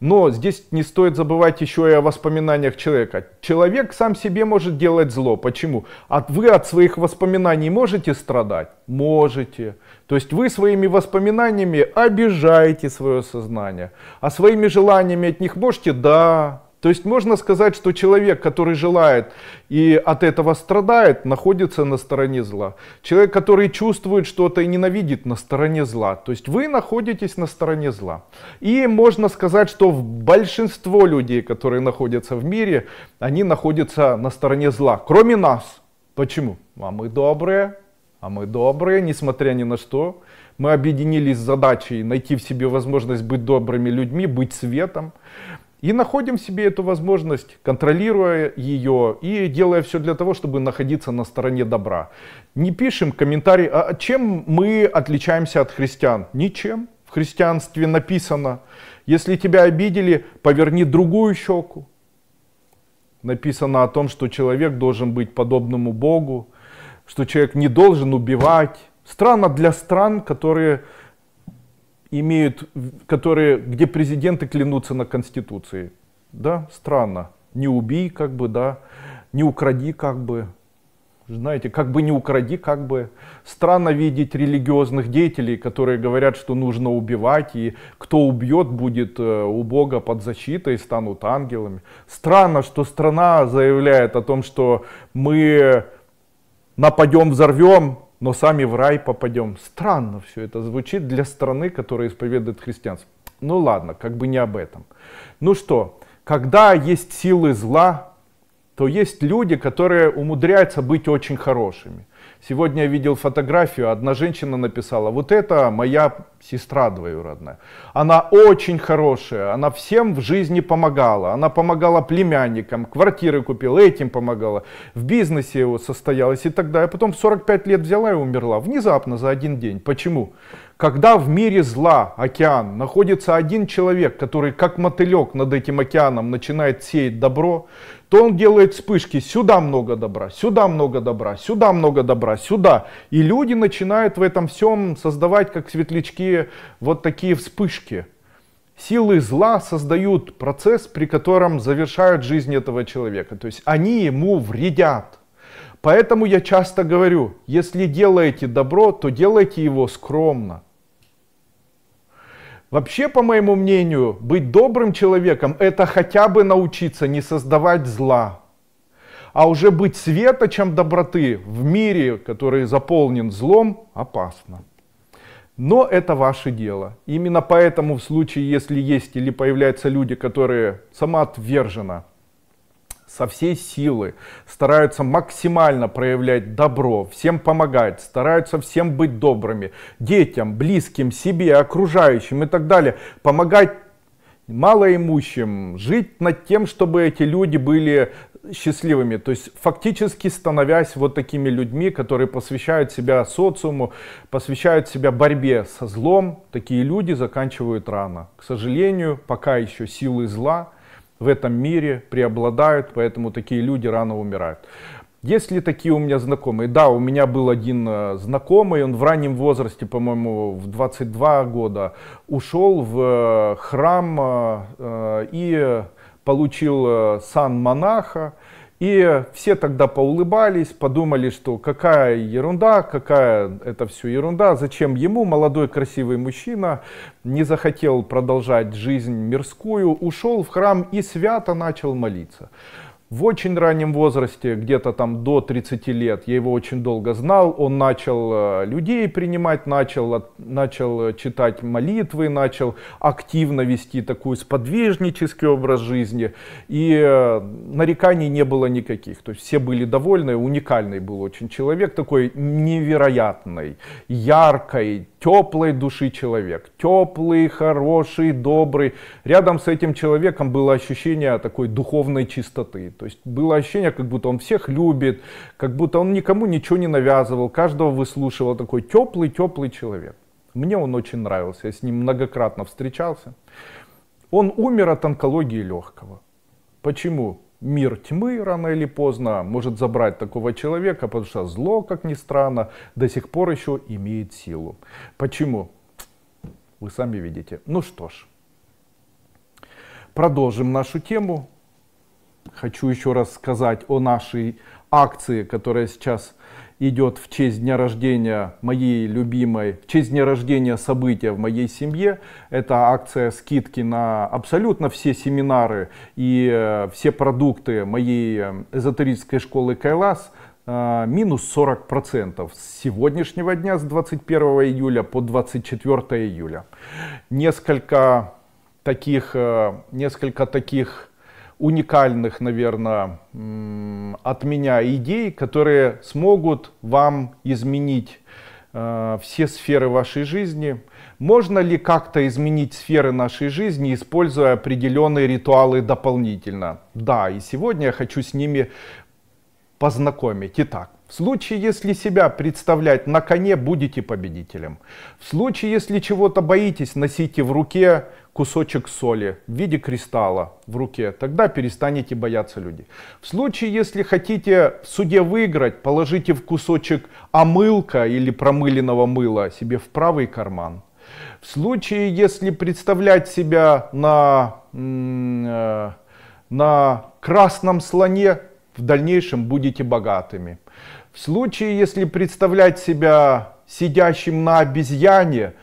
но здесь не стоит забывать еще и о воспоминаниях человека. Человек сам себе может делать зло. Почему? А вы от своих воспоминаний можете страдать? Можете. То есть вы своими воспоминаниями обижаете свое сознание. А своими желаниями от них можете? Да. То есть можно сказать, что человек, который желает и от этого страдает, находится на стороне зла. Человек, который чувствует что-то и ненавидит, на стороне зла. То есть вы находитесь на стороне зла. И можно сказать, что большинство людей, которые находятся в мире, они находятся на стороне зла, кроме нас. Почему? А мы добрые, а мы добрые, несмотря ни на что. Мы объединились с задачей найти в себе возможность быть добрыми людьми, быть светом. И находим себе эту возможность, контролируя ее и делая все для того, чтобы находиться на стороне добра. Не пишем комментарий, а чем мы отличаемся от христиан? Ничем. В христианстве написано, если тебя обидели, поверни другую щеку. Написано о том, что человек должен быть подобному Богу, что человек не должен убивать. Странно для стран, которые имеют, которые, где президенты клянутся на Конституции. Да, странно. Не убей, как бы, да, не укради, как бы. Знаете, как бы не укради, как бы. Странно видеть религиозных деятелей, которые говорят, что нужно убивать, и кто убьет, будет э, у Бога под защитой, станут ангелами. Странно, что страна заявляет о том, что мы нападем, взорвем, но сами в рай попадем. Странно все это звучит для страны, которая исповедует христианство. Ну ладно, как бы не об этом. Ну что, когда есть силы зла, то есть люди, которые умудряются быть очень хорошими. Сегодня я видел фотографию, одна женщина написала, вот это моя сестра двоюродная. Она очень хорошая, она всем в жизни помогала. Она помогала племянникам, квартиры купила, этим помогала. В бизнесе его состоялась и так далее. А потом в 45 лет взяла и умерла. Внезапно, за один день. Почему? Когда в мире зла, океан, находится один человек, который как мотылек над этим океаном начинает сеять добро, то он делает вспышки, сюда много добра, сюда много добра, сюда много добра, сюда. И люди начинают в этом всем создавать, как светлячки, вот такие вспышки. Силы зла создают процесс, при котором завершают жизнь этого человека. То есть они ему вредят. Поэтому я часто говорю, если делаете добро, то делайте его скромно. Вообще, по моему мнению, быть добрым человеком – это хотя бы научиться не создавать зла, а уже быть света, чем доброты в мире, который заполнен злом, опасно. Но это ваше дело. Именно поэтому в случае, если есть или появляются люди, которые самоотверженно со всей силы, стараются максимально проявлять добро, всем помогать, стараются всем быть добрыми, детям, близким, себе, окружающим и так далее, помогать малоимущим, жить над тем, чтобы эти люди были счастливыми, то есть фактически становясь вот такими людьми, которые посвящают себя социуму, посвящают себя борьбе со злом, такие люди заканчивают рано. К сожалению, пока еще силы зла в этом мире преобладают, поэтому такие люди рано умирают. Есть ли такие у меня знакомые? Да, у меня был один э, знакомый, он в раннем возрасте, по-моему, в 22 года ушел в э, храм э, и получил сан монаха, и все тогда поулыбались, подумали, что какая ерунда, какая это все ерунда, зачем ему, молодой красивый мужчина, не захотел продолжать жизнь мирскую, ушел в храм и свято начал молиться в очень раннем возрасте, где-то там до 30 лет, я его очень долго знал, он начал э, людей принимать, начал, начал э, читать молитвы, начал активно вести такой сподвижнический образ жизни, и э, нареканий не было никаких, то есть все были довольны, уникальный был очень человек, такой невероятный, яркой, теплой души человек, теплый, хороший, добрый. Рядом с этим человеком было ощущение такой духовной чистоты, то есть было ощущение, как будто он всех любит, как будто он никому ничего не навязывал, каждого выслушивал. Такой теплый-теплый человек. Мне он очень нравился, я с ним многократно встречался. Он умер от онкологии легкого. Почему? мир тьмы рано или поздно может забрать такого человека, потому что зло, как ни странно, до сих пор еще имеет силу. Почему? Вы сами видите. Ну что ж, продолжим нашу тему. Хочу еще раз сказать о нашей акции, которая сейчас идет в честь дня рождения моей любимой, в честь дня рождения события в моей семье. Это акция скидки на абсолютно все семинары и э, все продукты моей э, эзотерической школы Кайлас э, минус 40% с сегодняшнего дня, с 21 июля по 24 июля. Несколько таких, несколько таких уникальных, наверное, от меня идей, которые смогут вам изменить э, все сферы вашей жизни. Можно ли как-то изменить сферы нашей жизни, используя определенные ритуалы дополнительно? Да, и сегодня я хочу с ними познакомить. Итак, в случае, если себя представлять на коне, будете победителем. В случае, если чего-то боитесь, носите в руке кусочек соли в виде кристалла в руке, тогда перестанете бояться людей. В случае, если хотите в суде выиграть, положите в кусочек омылка или промыленного мыла себе в правый карман. В случае, если представлять себя на, э, на красном слоне, в дальнейшем будете богатыми. В случае, если представлять себя сидящим на обезьяне,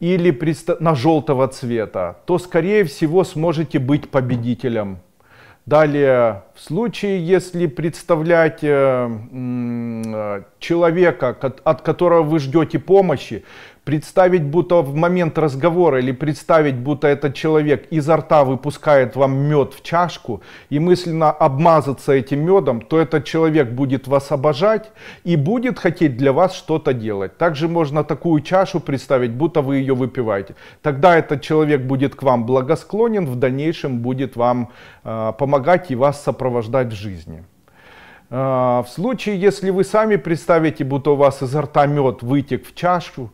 или на желтого цвета, то скорее всего сможете быть победителем. Далее, в случае, если представлять э, э, человека, от которого вы ждете помощи, представить, будто в момент разговора или представить, будто этот человек изо рта выпускает вам мед в чашку и мысленно обмазаться этим медом, то этот человек будет вас обожать и будет хотеть для вас что-то делать. Также можно такую чашу представить, будто вы ее выпиваете. Тогда этот человек будет к вам благосклонен, в дальнейшем будет вам э, помогать и вас сопровождать в жизни. Э, в случае, если вы сами представите, будто у вас изо рта мед вытек в чашку,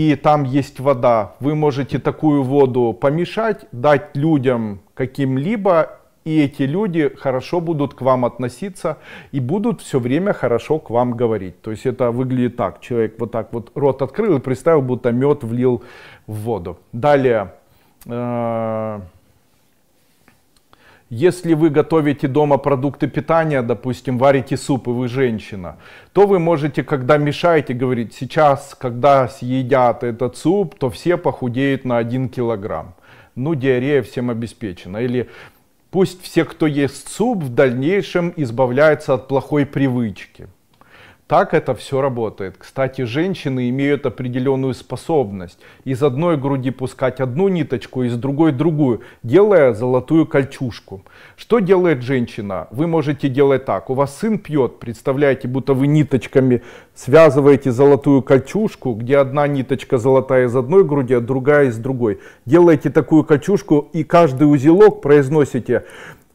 и там есть вода, вы можете такую воду помешать, дать людям каким-либо, и эти люди хорошо будут к вам относиться и будут все время хорошо к вам говорить. То есть это выглядит так. Человек вот так вот рот открыл и представил, будто мед влил в воду. Далее. Э если вы готовите дома продукты питания, допустим, варите суп и вы женщина, то вы можете, когда мешаете, говорить, сейчас, когда съедят этот суп, то все похудеют на 1 килограмм. Ну, диарея всем обеспечена. Или пусть все, кто ест суп, в дальнейшем избавляется от плохой привычки. Так это все работает. Кстати, женщины имеют определенную способность из одной груди пускать одну ниточку, из другой другую, делая золотую кольчушку. Что делает женщина? Вы можете делать так. У вас сын пьет, представляете, будто вы ниточками связываете золотую кольчушку, где одна ниточка золотая из одной груди, а другая из другой. Делаете такую кольчушку и каждый узелок произносите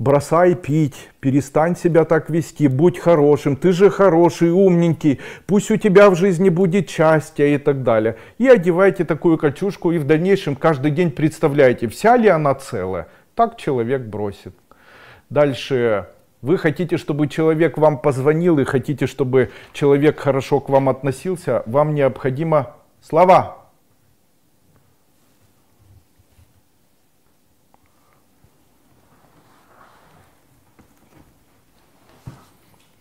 бросай пить, перестань себя так вести, будь хорошим, ты же хороший, умненький, пусть у тебя в жизни будет счастье и так далее. И одевайте такую качушку и в дальнейшем каждый день представляете, вся ли она целая. Так человек бросит. Дальше вы хотите, чтобы человек вам позвонил и хотите, чтобы человек хорошо к вам относился, вам необходимо слова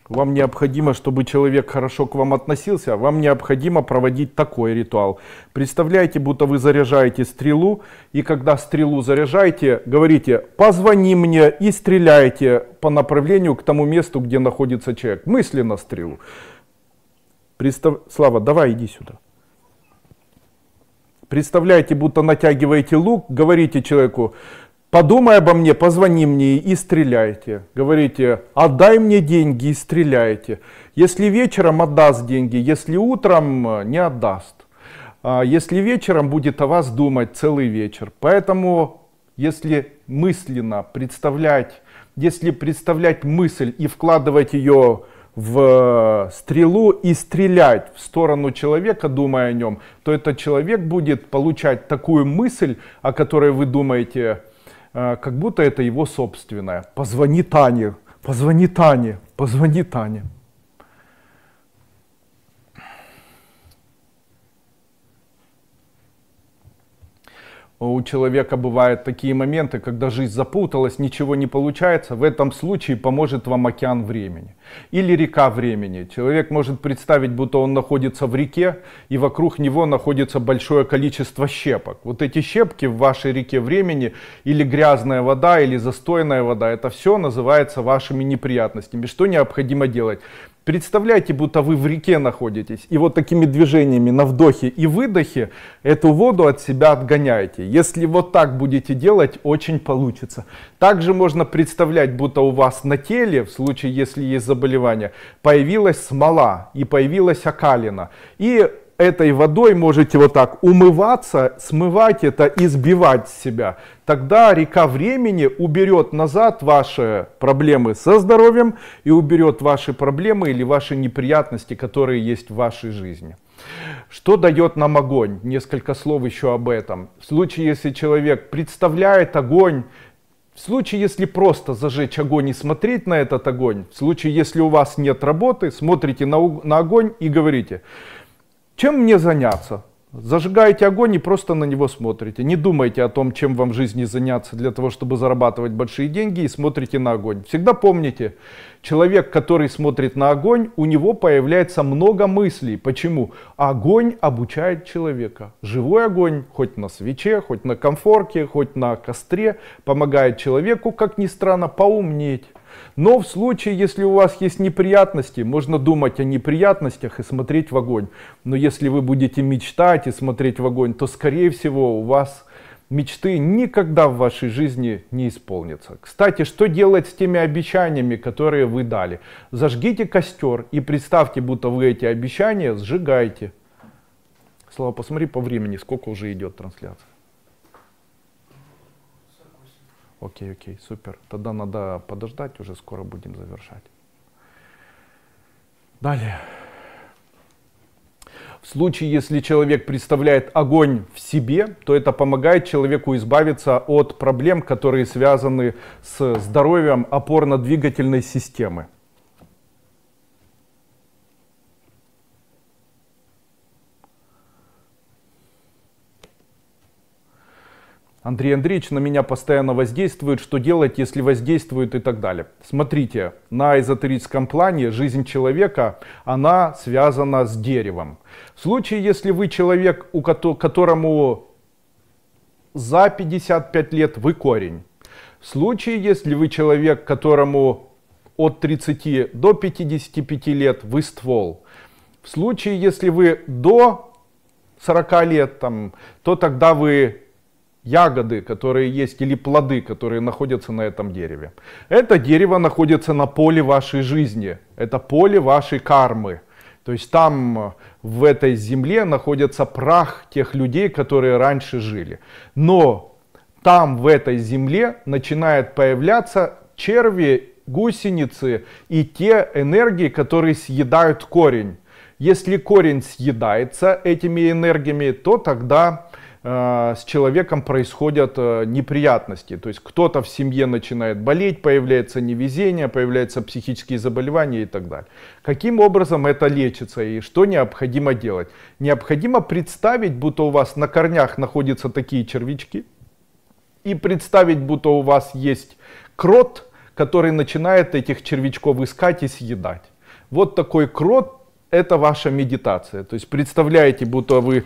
Вам необходимо, чтобы человек хорошо к вам относился, а вам необходимо проводить такой ритуал. Представляете, будто вы заряжаете стрелу, и когда стрелу заряжаете, говорите «позвони мне» и стреляете по направлению к тому месту, где находится человек. Мысленно стрелу. Представ... Слава, давай иди сюда. Представляете, будто натягиваете лук, говорите человеку Подумай обо мне, позвони мне и стреляйте. Говорите, отдай мне деньги и стреляйте. Если вечером отдаст деньги, если утром э, не отдаст. А если вечером будет о вас думать целый вечер. Поэтому, если мысленно представлять, если представлять мысль и вкладывать ее в э, стрелу и стрелять в сторону человека, думая о нем, то этот человек будет получать такую мысль, о которой вы думаете, Э, как будто это его собственное. Позвони Тане, позвони Тане, позвони Тане. у человека бывают такие моменты, когда жизнь запуталась, ничего не получается, в этом случае поможет вам океан времени. Или река времени. Человек может представить, будто он находится в реке, и вокруг него находится большое количество щепок. Вот эти щепки в вашей реке времени, или грязная вода, или застойная вода, это все называется вашими неприятностями. Что необходимо делать? Представляете, будто вы в реке находитесь, и вот такими движениями на вдохе и выдохе эту воду от себя отгоняете. Если вот так будете делать, очень получится. Также можно представлять, будто у вас на теле, в случае, если есть заболевание, появилась смола и появилась окалина. И этой водой можете вот так умываться, смывать это и сбивать себя. Тогда река времени уберет назад ваши проблемы со здоровьем и уберет ваши проблемы или ваши неприятности, которые есть в вашей жизни. Что дает нам огонь? Несколько слов еще об этом. В случае, если человек представляет огонь, в случае, если просто зажечь огонь и смотреть на этот огонь, в случае, если у вас нет работы, смотрите на, на огонь и говорите, чем мне заняться? Зажигаете огонь и просто на него смотрите. Не думайте о том, чем вам в жизни заняться для того, чтобы зарабатывать большие деньги и смотрите на огонь. Всегда помните, человек, который смотрит на огонь, у него появляется много мыслей. Почему? Огонь обучает человека. Живой огонь, хоть на свече, хоть на комфорке, хоть на костре, помогает человеку, как ни странно, поумнеть но в случае, если у вас есть неприятности, можно думать о неприятностях и смотреть в огонь. Но если вы будете мечтать и смотреть в огонь, то, скорее всего, у вас мечты никогда в вашей жизни не исполнятся. Кстати, что делать с теми обещаниями, которые вы дали? Зажгите костер и представьте, будто вы эти обещания сжигаете. Слава, посмотри по времени, сколько уже идет трансляция. Окей, окей, супер. Тогда надо подождать, уже скоро будем завершать. Далее. В случае, если человек представляет огонь в себе, то это помогает человеку избавиться от проблем, которые связаны с здоровьем опорно-двигательной системы. Андрей Андреевич на меня постоянно воздействует, что делать, если воздействует и так далее. Смотрите, на эзотерическом плане жизнь человека, она связана с деревом. В случае, если вы человек, у которому за 55 лет вы корень. В случае, если вы человек, которому от 30 до 55 лет вы ствол. В случае, если вы до 40 лет, там, то тогда вы ягоды, которые есть, или плоды, которые находятся на этом дереве. Это дерево находится на поле вашей жизни, это поле вашей кармы. То есть там в этой земле находится прах тех людей, которые раньше жили. Но там в этой земле начинают появляться черви, гусеницы и те энергии, которые съедают корень. Если корень съедается этими энергиями, то тогда Э, с человеком происходят э, неприятности. То есть кто-то в семье начинает болеть, появляется невезение, появляются психические заболевания и так далее. Каким образом это лечится и что необходимо делать? Необходимо представить, будто у вас на корнях находятся такие червячки, и представить, будто у вас есть крот, который начинает этих червячков искать и съедать. Вот такой крот это ваша медитация. То есть представляете, будто вы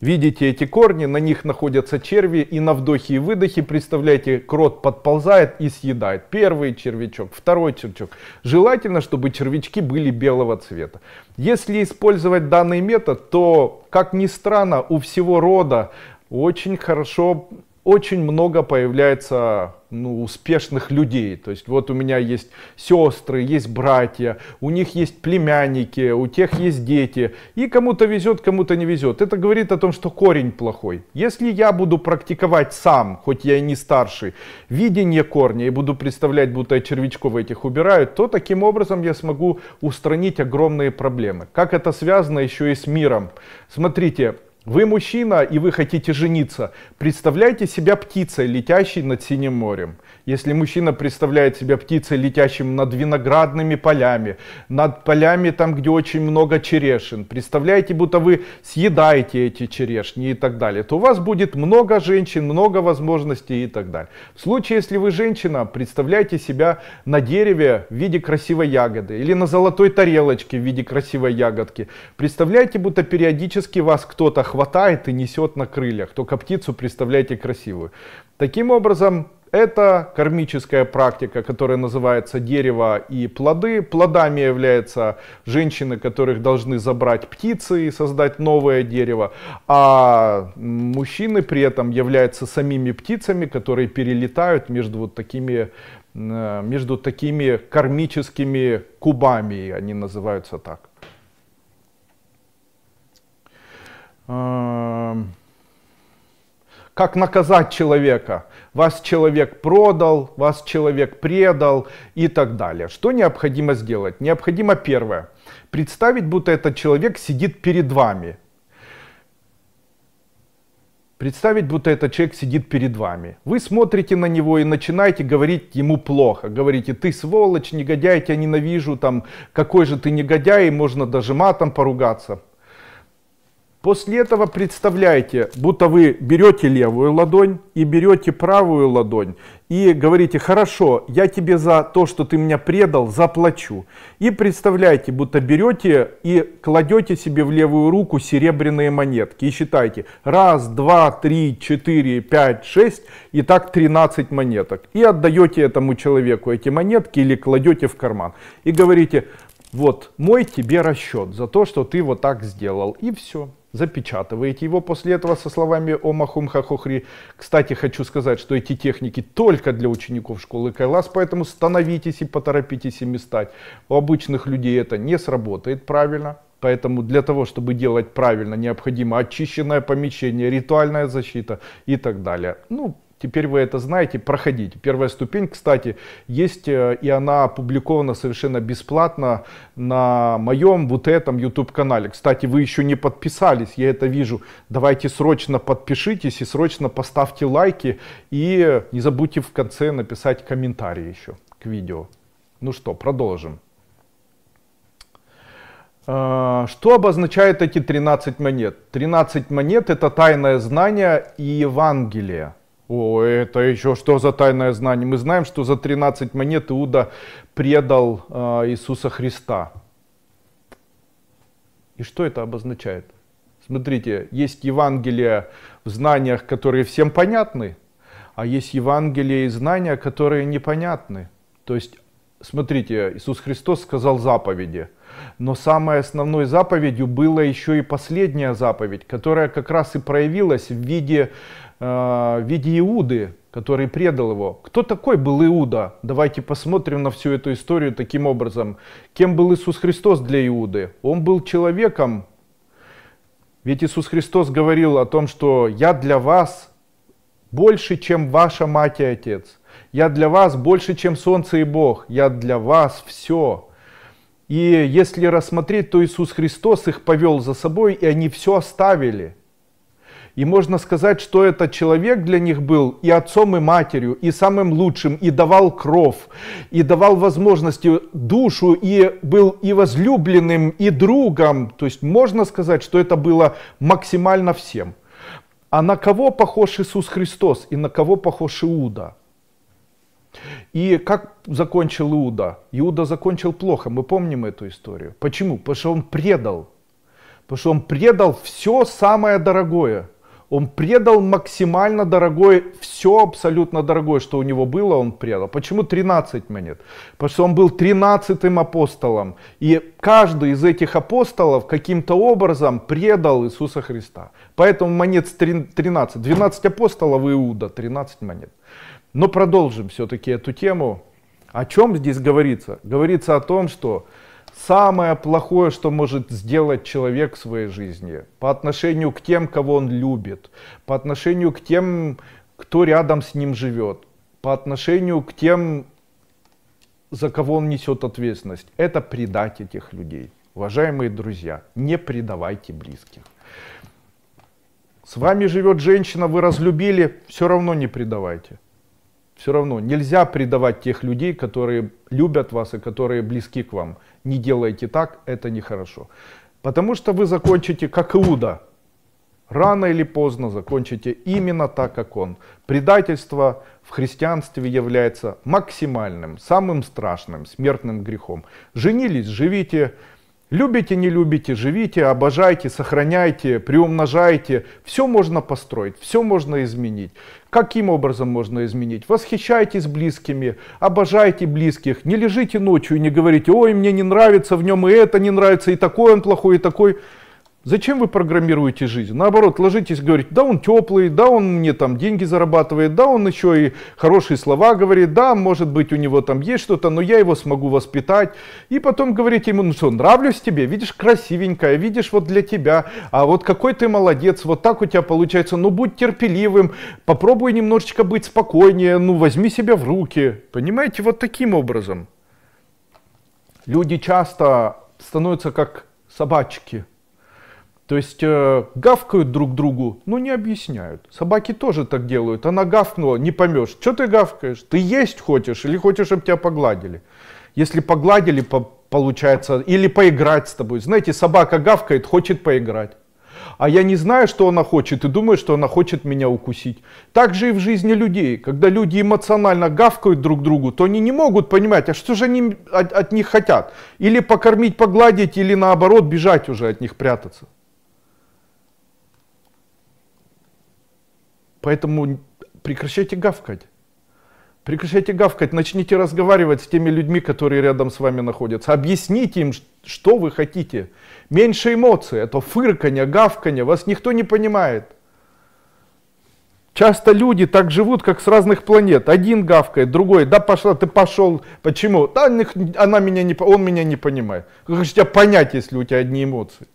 Видите эти корни, на них находятся черви, и на вдохе и выдохе, представляете, крот подползает и съедает первый червячок, второй червячок. Желательно, чтобы червячки были белого цвета. Если использовать данный метод, то, как ни странно, у всего рода очень хорошо очень много появляется ну, успешных людей. То есть вот у меня есть сестры, есть братья, у них есть племянники, у тех есть дети. И кому-то везет, кому-то не везет. Это говорит о том, что корень плохой. Если я буду практиковать сам, хоть я и не старший, видение корня и буду представлять, будто я червячков этих убираю, то таким образом я смогу устранить огромные проблемы. Как это связано еще и с миром? Смотрите, вы мужчина и вы хотите жениться. Представляйте себя птицей, летящей над Синим морем. Если мужчина представляет себя птицей, летящим над виноградными полями, над полями там, где очень много черешин, представляете, будто вы съедаете эти черешни и так далее, то у вас будет много женщин, много возможностей и так далее. В случае, если вы женщина, представляйте себя на дереве в виде красивой ягоды или на золотой тарелочке в виде красивой ягодки. Представляете, будто периодически вас кто-то хватает хватает и несет на крыльях, только птицу представляйте красивую. Таким образом, это кармическая практика, которая называется дерево и плоды. Плодами являются женщины, которых должны забрать птицы и создать новое дерево. А мужчины при этом являются самими птицами, которые перелетают между вот такими э, между такими кармическими кубами, они называются так. как наказать человека. Вас человек продал, вас человек предал и так далее. Что необходимо сделать? Необходимо первое. Представить, будто этот человек сидит перед вами. Представить, будто этот человек сидит перед вами. Вы смотрите на него и начинаете говорить ему плохо. Говорите, ты сволочь, негодяй, тебя ненавижу, там, какой же ты негодяй, и можно даже матом поругаться. После этого представляете, будто вы берете левую ладонь и берете правую ладонь и говорите, хорошо, я тебе за то, что ты меня предал, заплачу. И представляете, будто берете и кладете себе в левую руку серебряные монетки и считайте раз, два, три, четыре, пять, шесть и так 13 монеток. И отдаете этому человеку эти монетки или кладете в карман и говорите, вот мой тебе расчет за то, что ты вот так сделал и все запечатываете его после этого со словами о махум хахохри. Кстати, хочу сказать, что эти техники только для учеников школы Кайлас, поэтому становитесь и поторопитесь ими стать. У обычных людей это не сработает правильно. Поэтому для того, чтобы делать правильно, необходимо очищенное помещение, ритуальная защита и так далее. Ну, Теперь вы это знаете, проходите. Первая ступень, кстати, есть, э, и она опубликована совершенно бесплатно на моем вот этом YouTube-канале. Кстати, вы еще не подписались, я это вижу. Давайте срочно подпишитесь и срочно поставьте лайки. И не забудьте в конце написать комментарий еще к видео. Ну что, продолжим. А, что обозначают эти 13 монет? 13 монет это тайное знание и Евангелие. О, это еще что за тайное знание? Мы знаем, что за 13 монет Иуда предал э, Иисуса Христа. И что это обозначает? Смотрите, есть Евангелие в знаниях, которые всем понятны, а есть Евангелие и знания, которые непонятны. То есть, смотрите, Иисус Христос сказал заповеди, но самой основной заповедью была еще и последняя заповедь, которая как раз и проявилась в виде Э, в виде Иуды, который предал его. Кто такой был Иуда? Давайте посмотрим на всю эту историю таким образом. Кем был Иисус Христос для Иуды? Он был человеком. Ведь Иисус Христос говорил о том, что «я для вас больше, чем ваша мать и отец». «Я для вас больше, чем солнце и Бог». «Я для вас все». И если рассмотреть, то Иисус Христос их повел за собой, и они все оставили – и можно сказать, что этот человек для них был и отцом, и матерью, и самым лучшим, и давал кровь, и давал возможности душу, и был и возлюбленным, и другом. То есть можно сказать, что это было максимально всем. А на кого похож Иисус Христос и на кого похож Иуда? И как закончил Иуда? Иуда закончил плохо, мы помним эту историю. Почему? Потому что он предал. Потому что он предал все самое дорогое. Он предал максимально дорогое, все абсолютно дорогое, что у него было, он предал. Почему 13 монет? Потому что он был 13 апостолом. И каждый из этих апостолов каким-то образом предал Иисуса Христа. Поэтому монет 13. 12 апостолов Иуда, 13 монет. Но продолжим все-таки эту тему. О чем здесь говорится? Говорится о том, что самое плохое, что может сделать человек в своей жизни по отношению к тем, кого он любит, по отношению к тем, кто рядом с ним живет, по отношению к тем, за кого он несет ответственность, это предать этих людей. Уважаемые друзья, не предавайте близких. С вами живет женщина, вы разлюбили, все равно не предавайте все равно нельзя предавать тех людей, которые любят вас и которые близки к вам. Не делайте так, это нехорошо. Потому что вы закончите как Иуда. Рано или поздно закончите именно так, как он. Предательство в христианстве является максимальным, самым страшным, смертным грехом. Женились, живите, любите, не любите, живите, обожайте, сохраняйте, приумножайте. Все можно построить, все можно изменить. Каким образом можно изменить? Восхищайтесь близкими, обожайте близких, не лежите ночью и не говорите, ой, мне не нравится в нем и это не нравится, и такой он плохой, и такой. Зачем вы программируете жизнь? Наоборот, ложитесь, говорите, да он теплый, да он мне там деньги зарабатывает, да он еще и хорошие слова говорит, да, может быть у него там есть что-то, но я его смогу воспитать. И потом говорите ему, ну что, нравлюсь тебе, видишь, красивенькая, видишь, вот для тебя, а вот какой ты молодец, вот так у тебя получается, ну будь терпеливым, попробуй немножечко быть спокойнее, ну возьми себя в руки. Понимаете, вот таким образом. Люди часто становятся как собачки – то есть э, гавкают друг другу, но не объясняют. Собаки тоже так делают. Она гавкнула, не поймешь, что ты гавкаешь? Ты есть хочешь или хочешь, чтобы тебя погладили? Если погладили, по получается, или поиграть с тобой. Знаете, собака гавкает, хочет поиграть. А я не знаю, что она хочет, и думаю, что она хочет меня укусить. Так же и в жизни людей. Когда люди эмоционально гавкают друг другу, то они не могут понимать, а что же они от, от них хотят. Или покормить, погладить, или наоборот бежать уже от них, прятаться. Поэтому прекращайте гавкать. Прекращайте гавкать, начните разговаривать с теми людьми, которые рядом с вами находятся. Объясните им, что вы хотите. Меньше эмоций, это фырканье, гавканье, вас никто не понимает. Часто люди так живут, как с разных планет. Один гавкает, другой, да пошла, ты пошел. Почему? Да, она меня не, он меня не понимает. Как же тебя понять, если у тебя одни эмоции?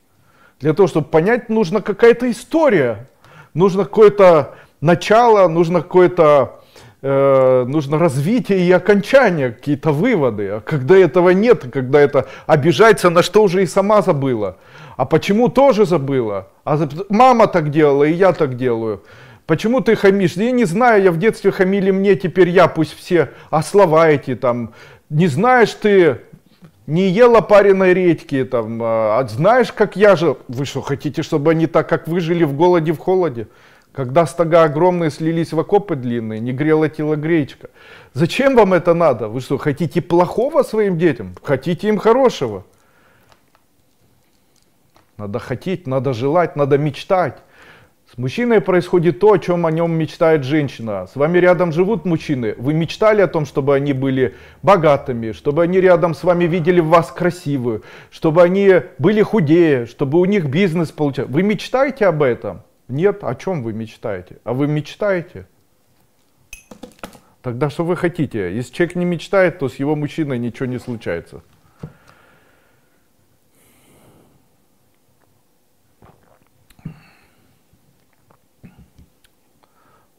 Для того, чтобы понять, нужна какая-то история. Нужно какое-то начало, нужно какое-то э, нужно развитие и окончание, какие-то выводы. А когда этого нет, когда это обижается, на что уже и сама забыла. А почему тоже забыла? А мама так делала, и я так делаю. Почему ты хамишь? Я не знаю, я в детстве хамили мне, теперь я, пусть все, а слова эти там, не знаешь ты, не ела пареной редьки, там, а знаешь, как я же, вы что, хотите, чтобы они так, как выжили в голоде, в холоде? Когда стога огромные слились в окопы длинные, не грела тело гречка. Зачем вам это надо? Вы что, хотите плохого своим детям? Хотите им хорошего? Надо хотеть, надо желать, надо мечтать. С мужчиной происходит то, о чем о нем мечтает женщина. С вами рядом живут мужчины. Вы мечтали о том, чтобы они были богатыми, чтобы они рядом с вами видели вас красивую, чтобы они были худее, чтобы у них бизнес получался. Вы мечтаете об этом? Нет, о чем вы мечтаете? А вы мечтаете? Тогда что вы хотите? Если человек не мечтает, то с его мужчиной ничего не случается.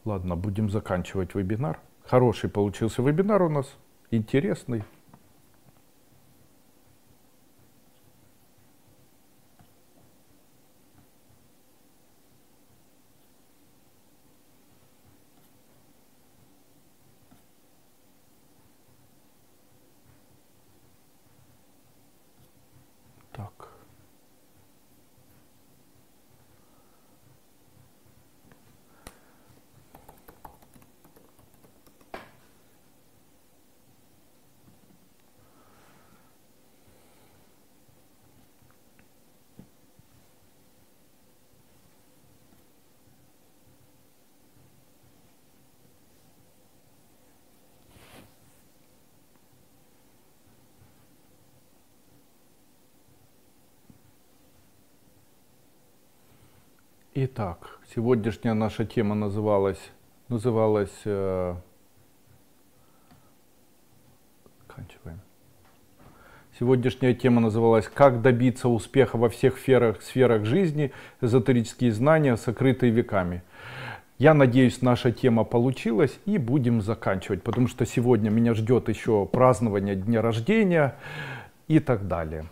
Ладно, будем заканчивать вебинар. Хороший получился вебинар у нас, интересный. Так, сегодняшняя наша тема называлась, называлась э, заканчиваем. Сегодняшняя тема называлась «Как добиться успеха во всех сферах, сферах жизни. Эзотерические знания, сокрытые веками». Я надеюсь, наша тема получилась и будем заканчивать, потому что сегодня меня ждет еще празднование дня рождения и так далее.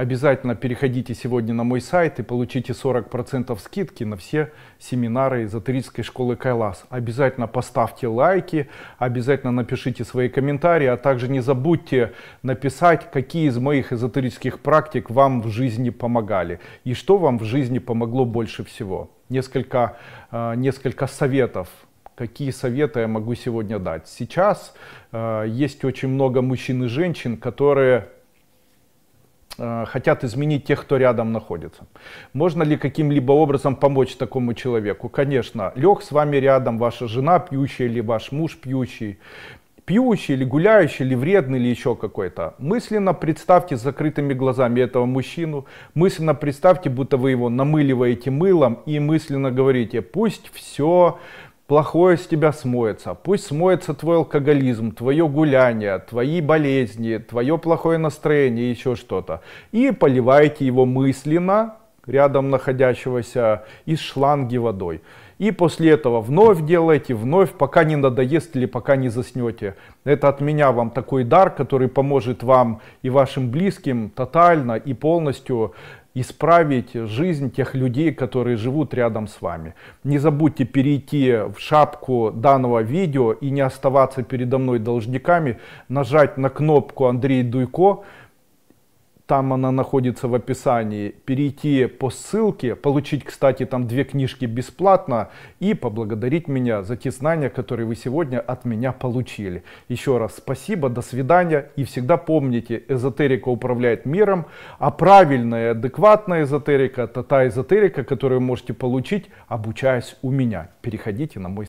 Обязательно переходите сегодня на мой сайт и получите 40% скидки на все семинары эзотерической школы Кайлас. Обязательно поставьте лайки, обязательно напишите свои комментарии, а также не забудьте написать, какие из моих эзотерических практик вам в жизни помогали и что вам в жизни помогло больше всего. Несколько, э, несколько советов какие советы я могу сегодня дать. Сейчас э, есть очень много мужчин и женщин, которые Э, хотят изменить тех, кто рядом находится. Можно ли каким-либо образом помочь такому человеку? Конечно, лег с вами рядом ваша жена пьющая или ваш муж пьющий, пьющий или гуляющий, или вредный, или еще какой-то. Мысленно представьте закрытыми глазами этого мужчину, мысленно представьте, будто вы его намыливаете мылом и мысленно говорите, пусть все плохое с тебя смоется. Пусть смоется твой алкоголизм, твое гуляние, твои болезни, твое плохое настроение, еще что-то. И поливайте его мысленно, рядом находящегося, из шланги водой. И после этого вновь делайте, вновь, пока не надоест или пока не заснете. Это от меня вам такой дар, который поможет вам и вашим близким тотально и полностью исправить жизнь тех людей, которые живут рядом с вами. Не забудьте перейти в шапку данного видео и не оставаться передо мной должниками, нажать на кнопку Андрей Дуйко, там она находится в описании, перейти по ссылке, получить, кстати, там две книжки бесплатно и поблагодарить меня за те знания, которые вы сегодня от меня получили. Еще раз спасибо, до свидания и всегда помните, эзотерика управляет миром, а правильная, адекватная эзотерика – это та эзотерика, которую вы можете получить, обучаясь у меня. Переходите на мой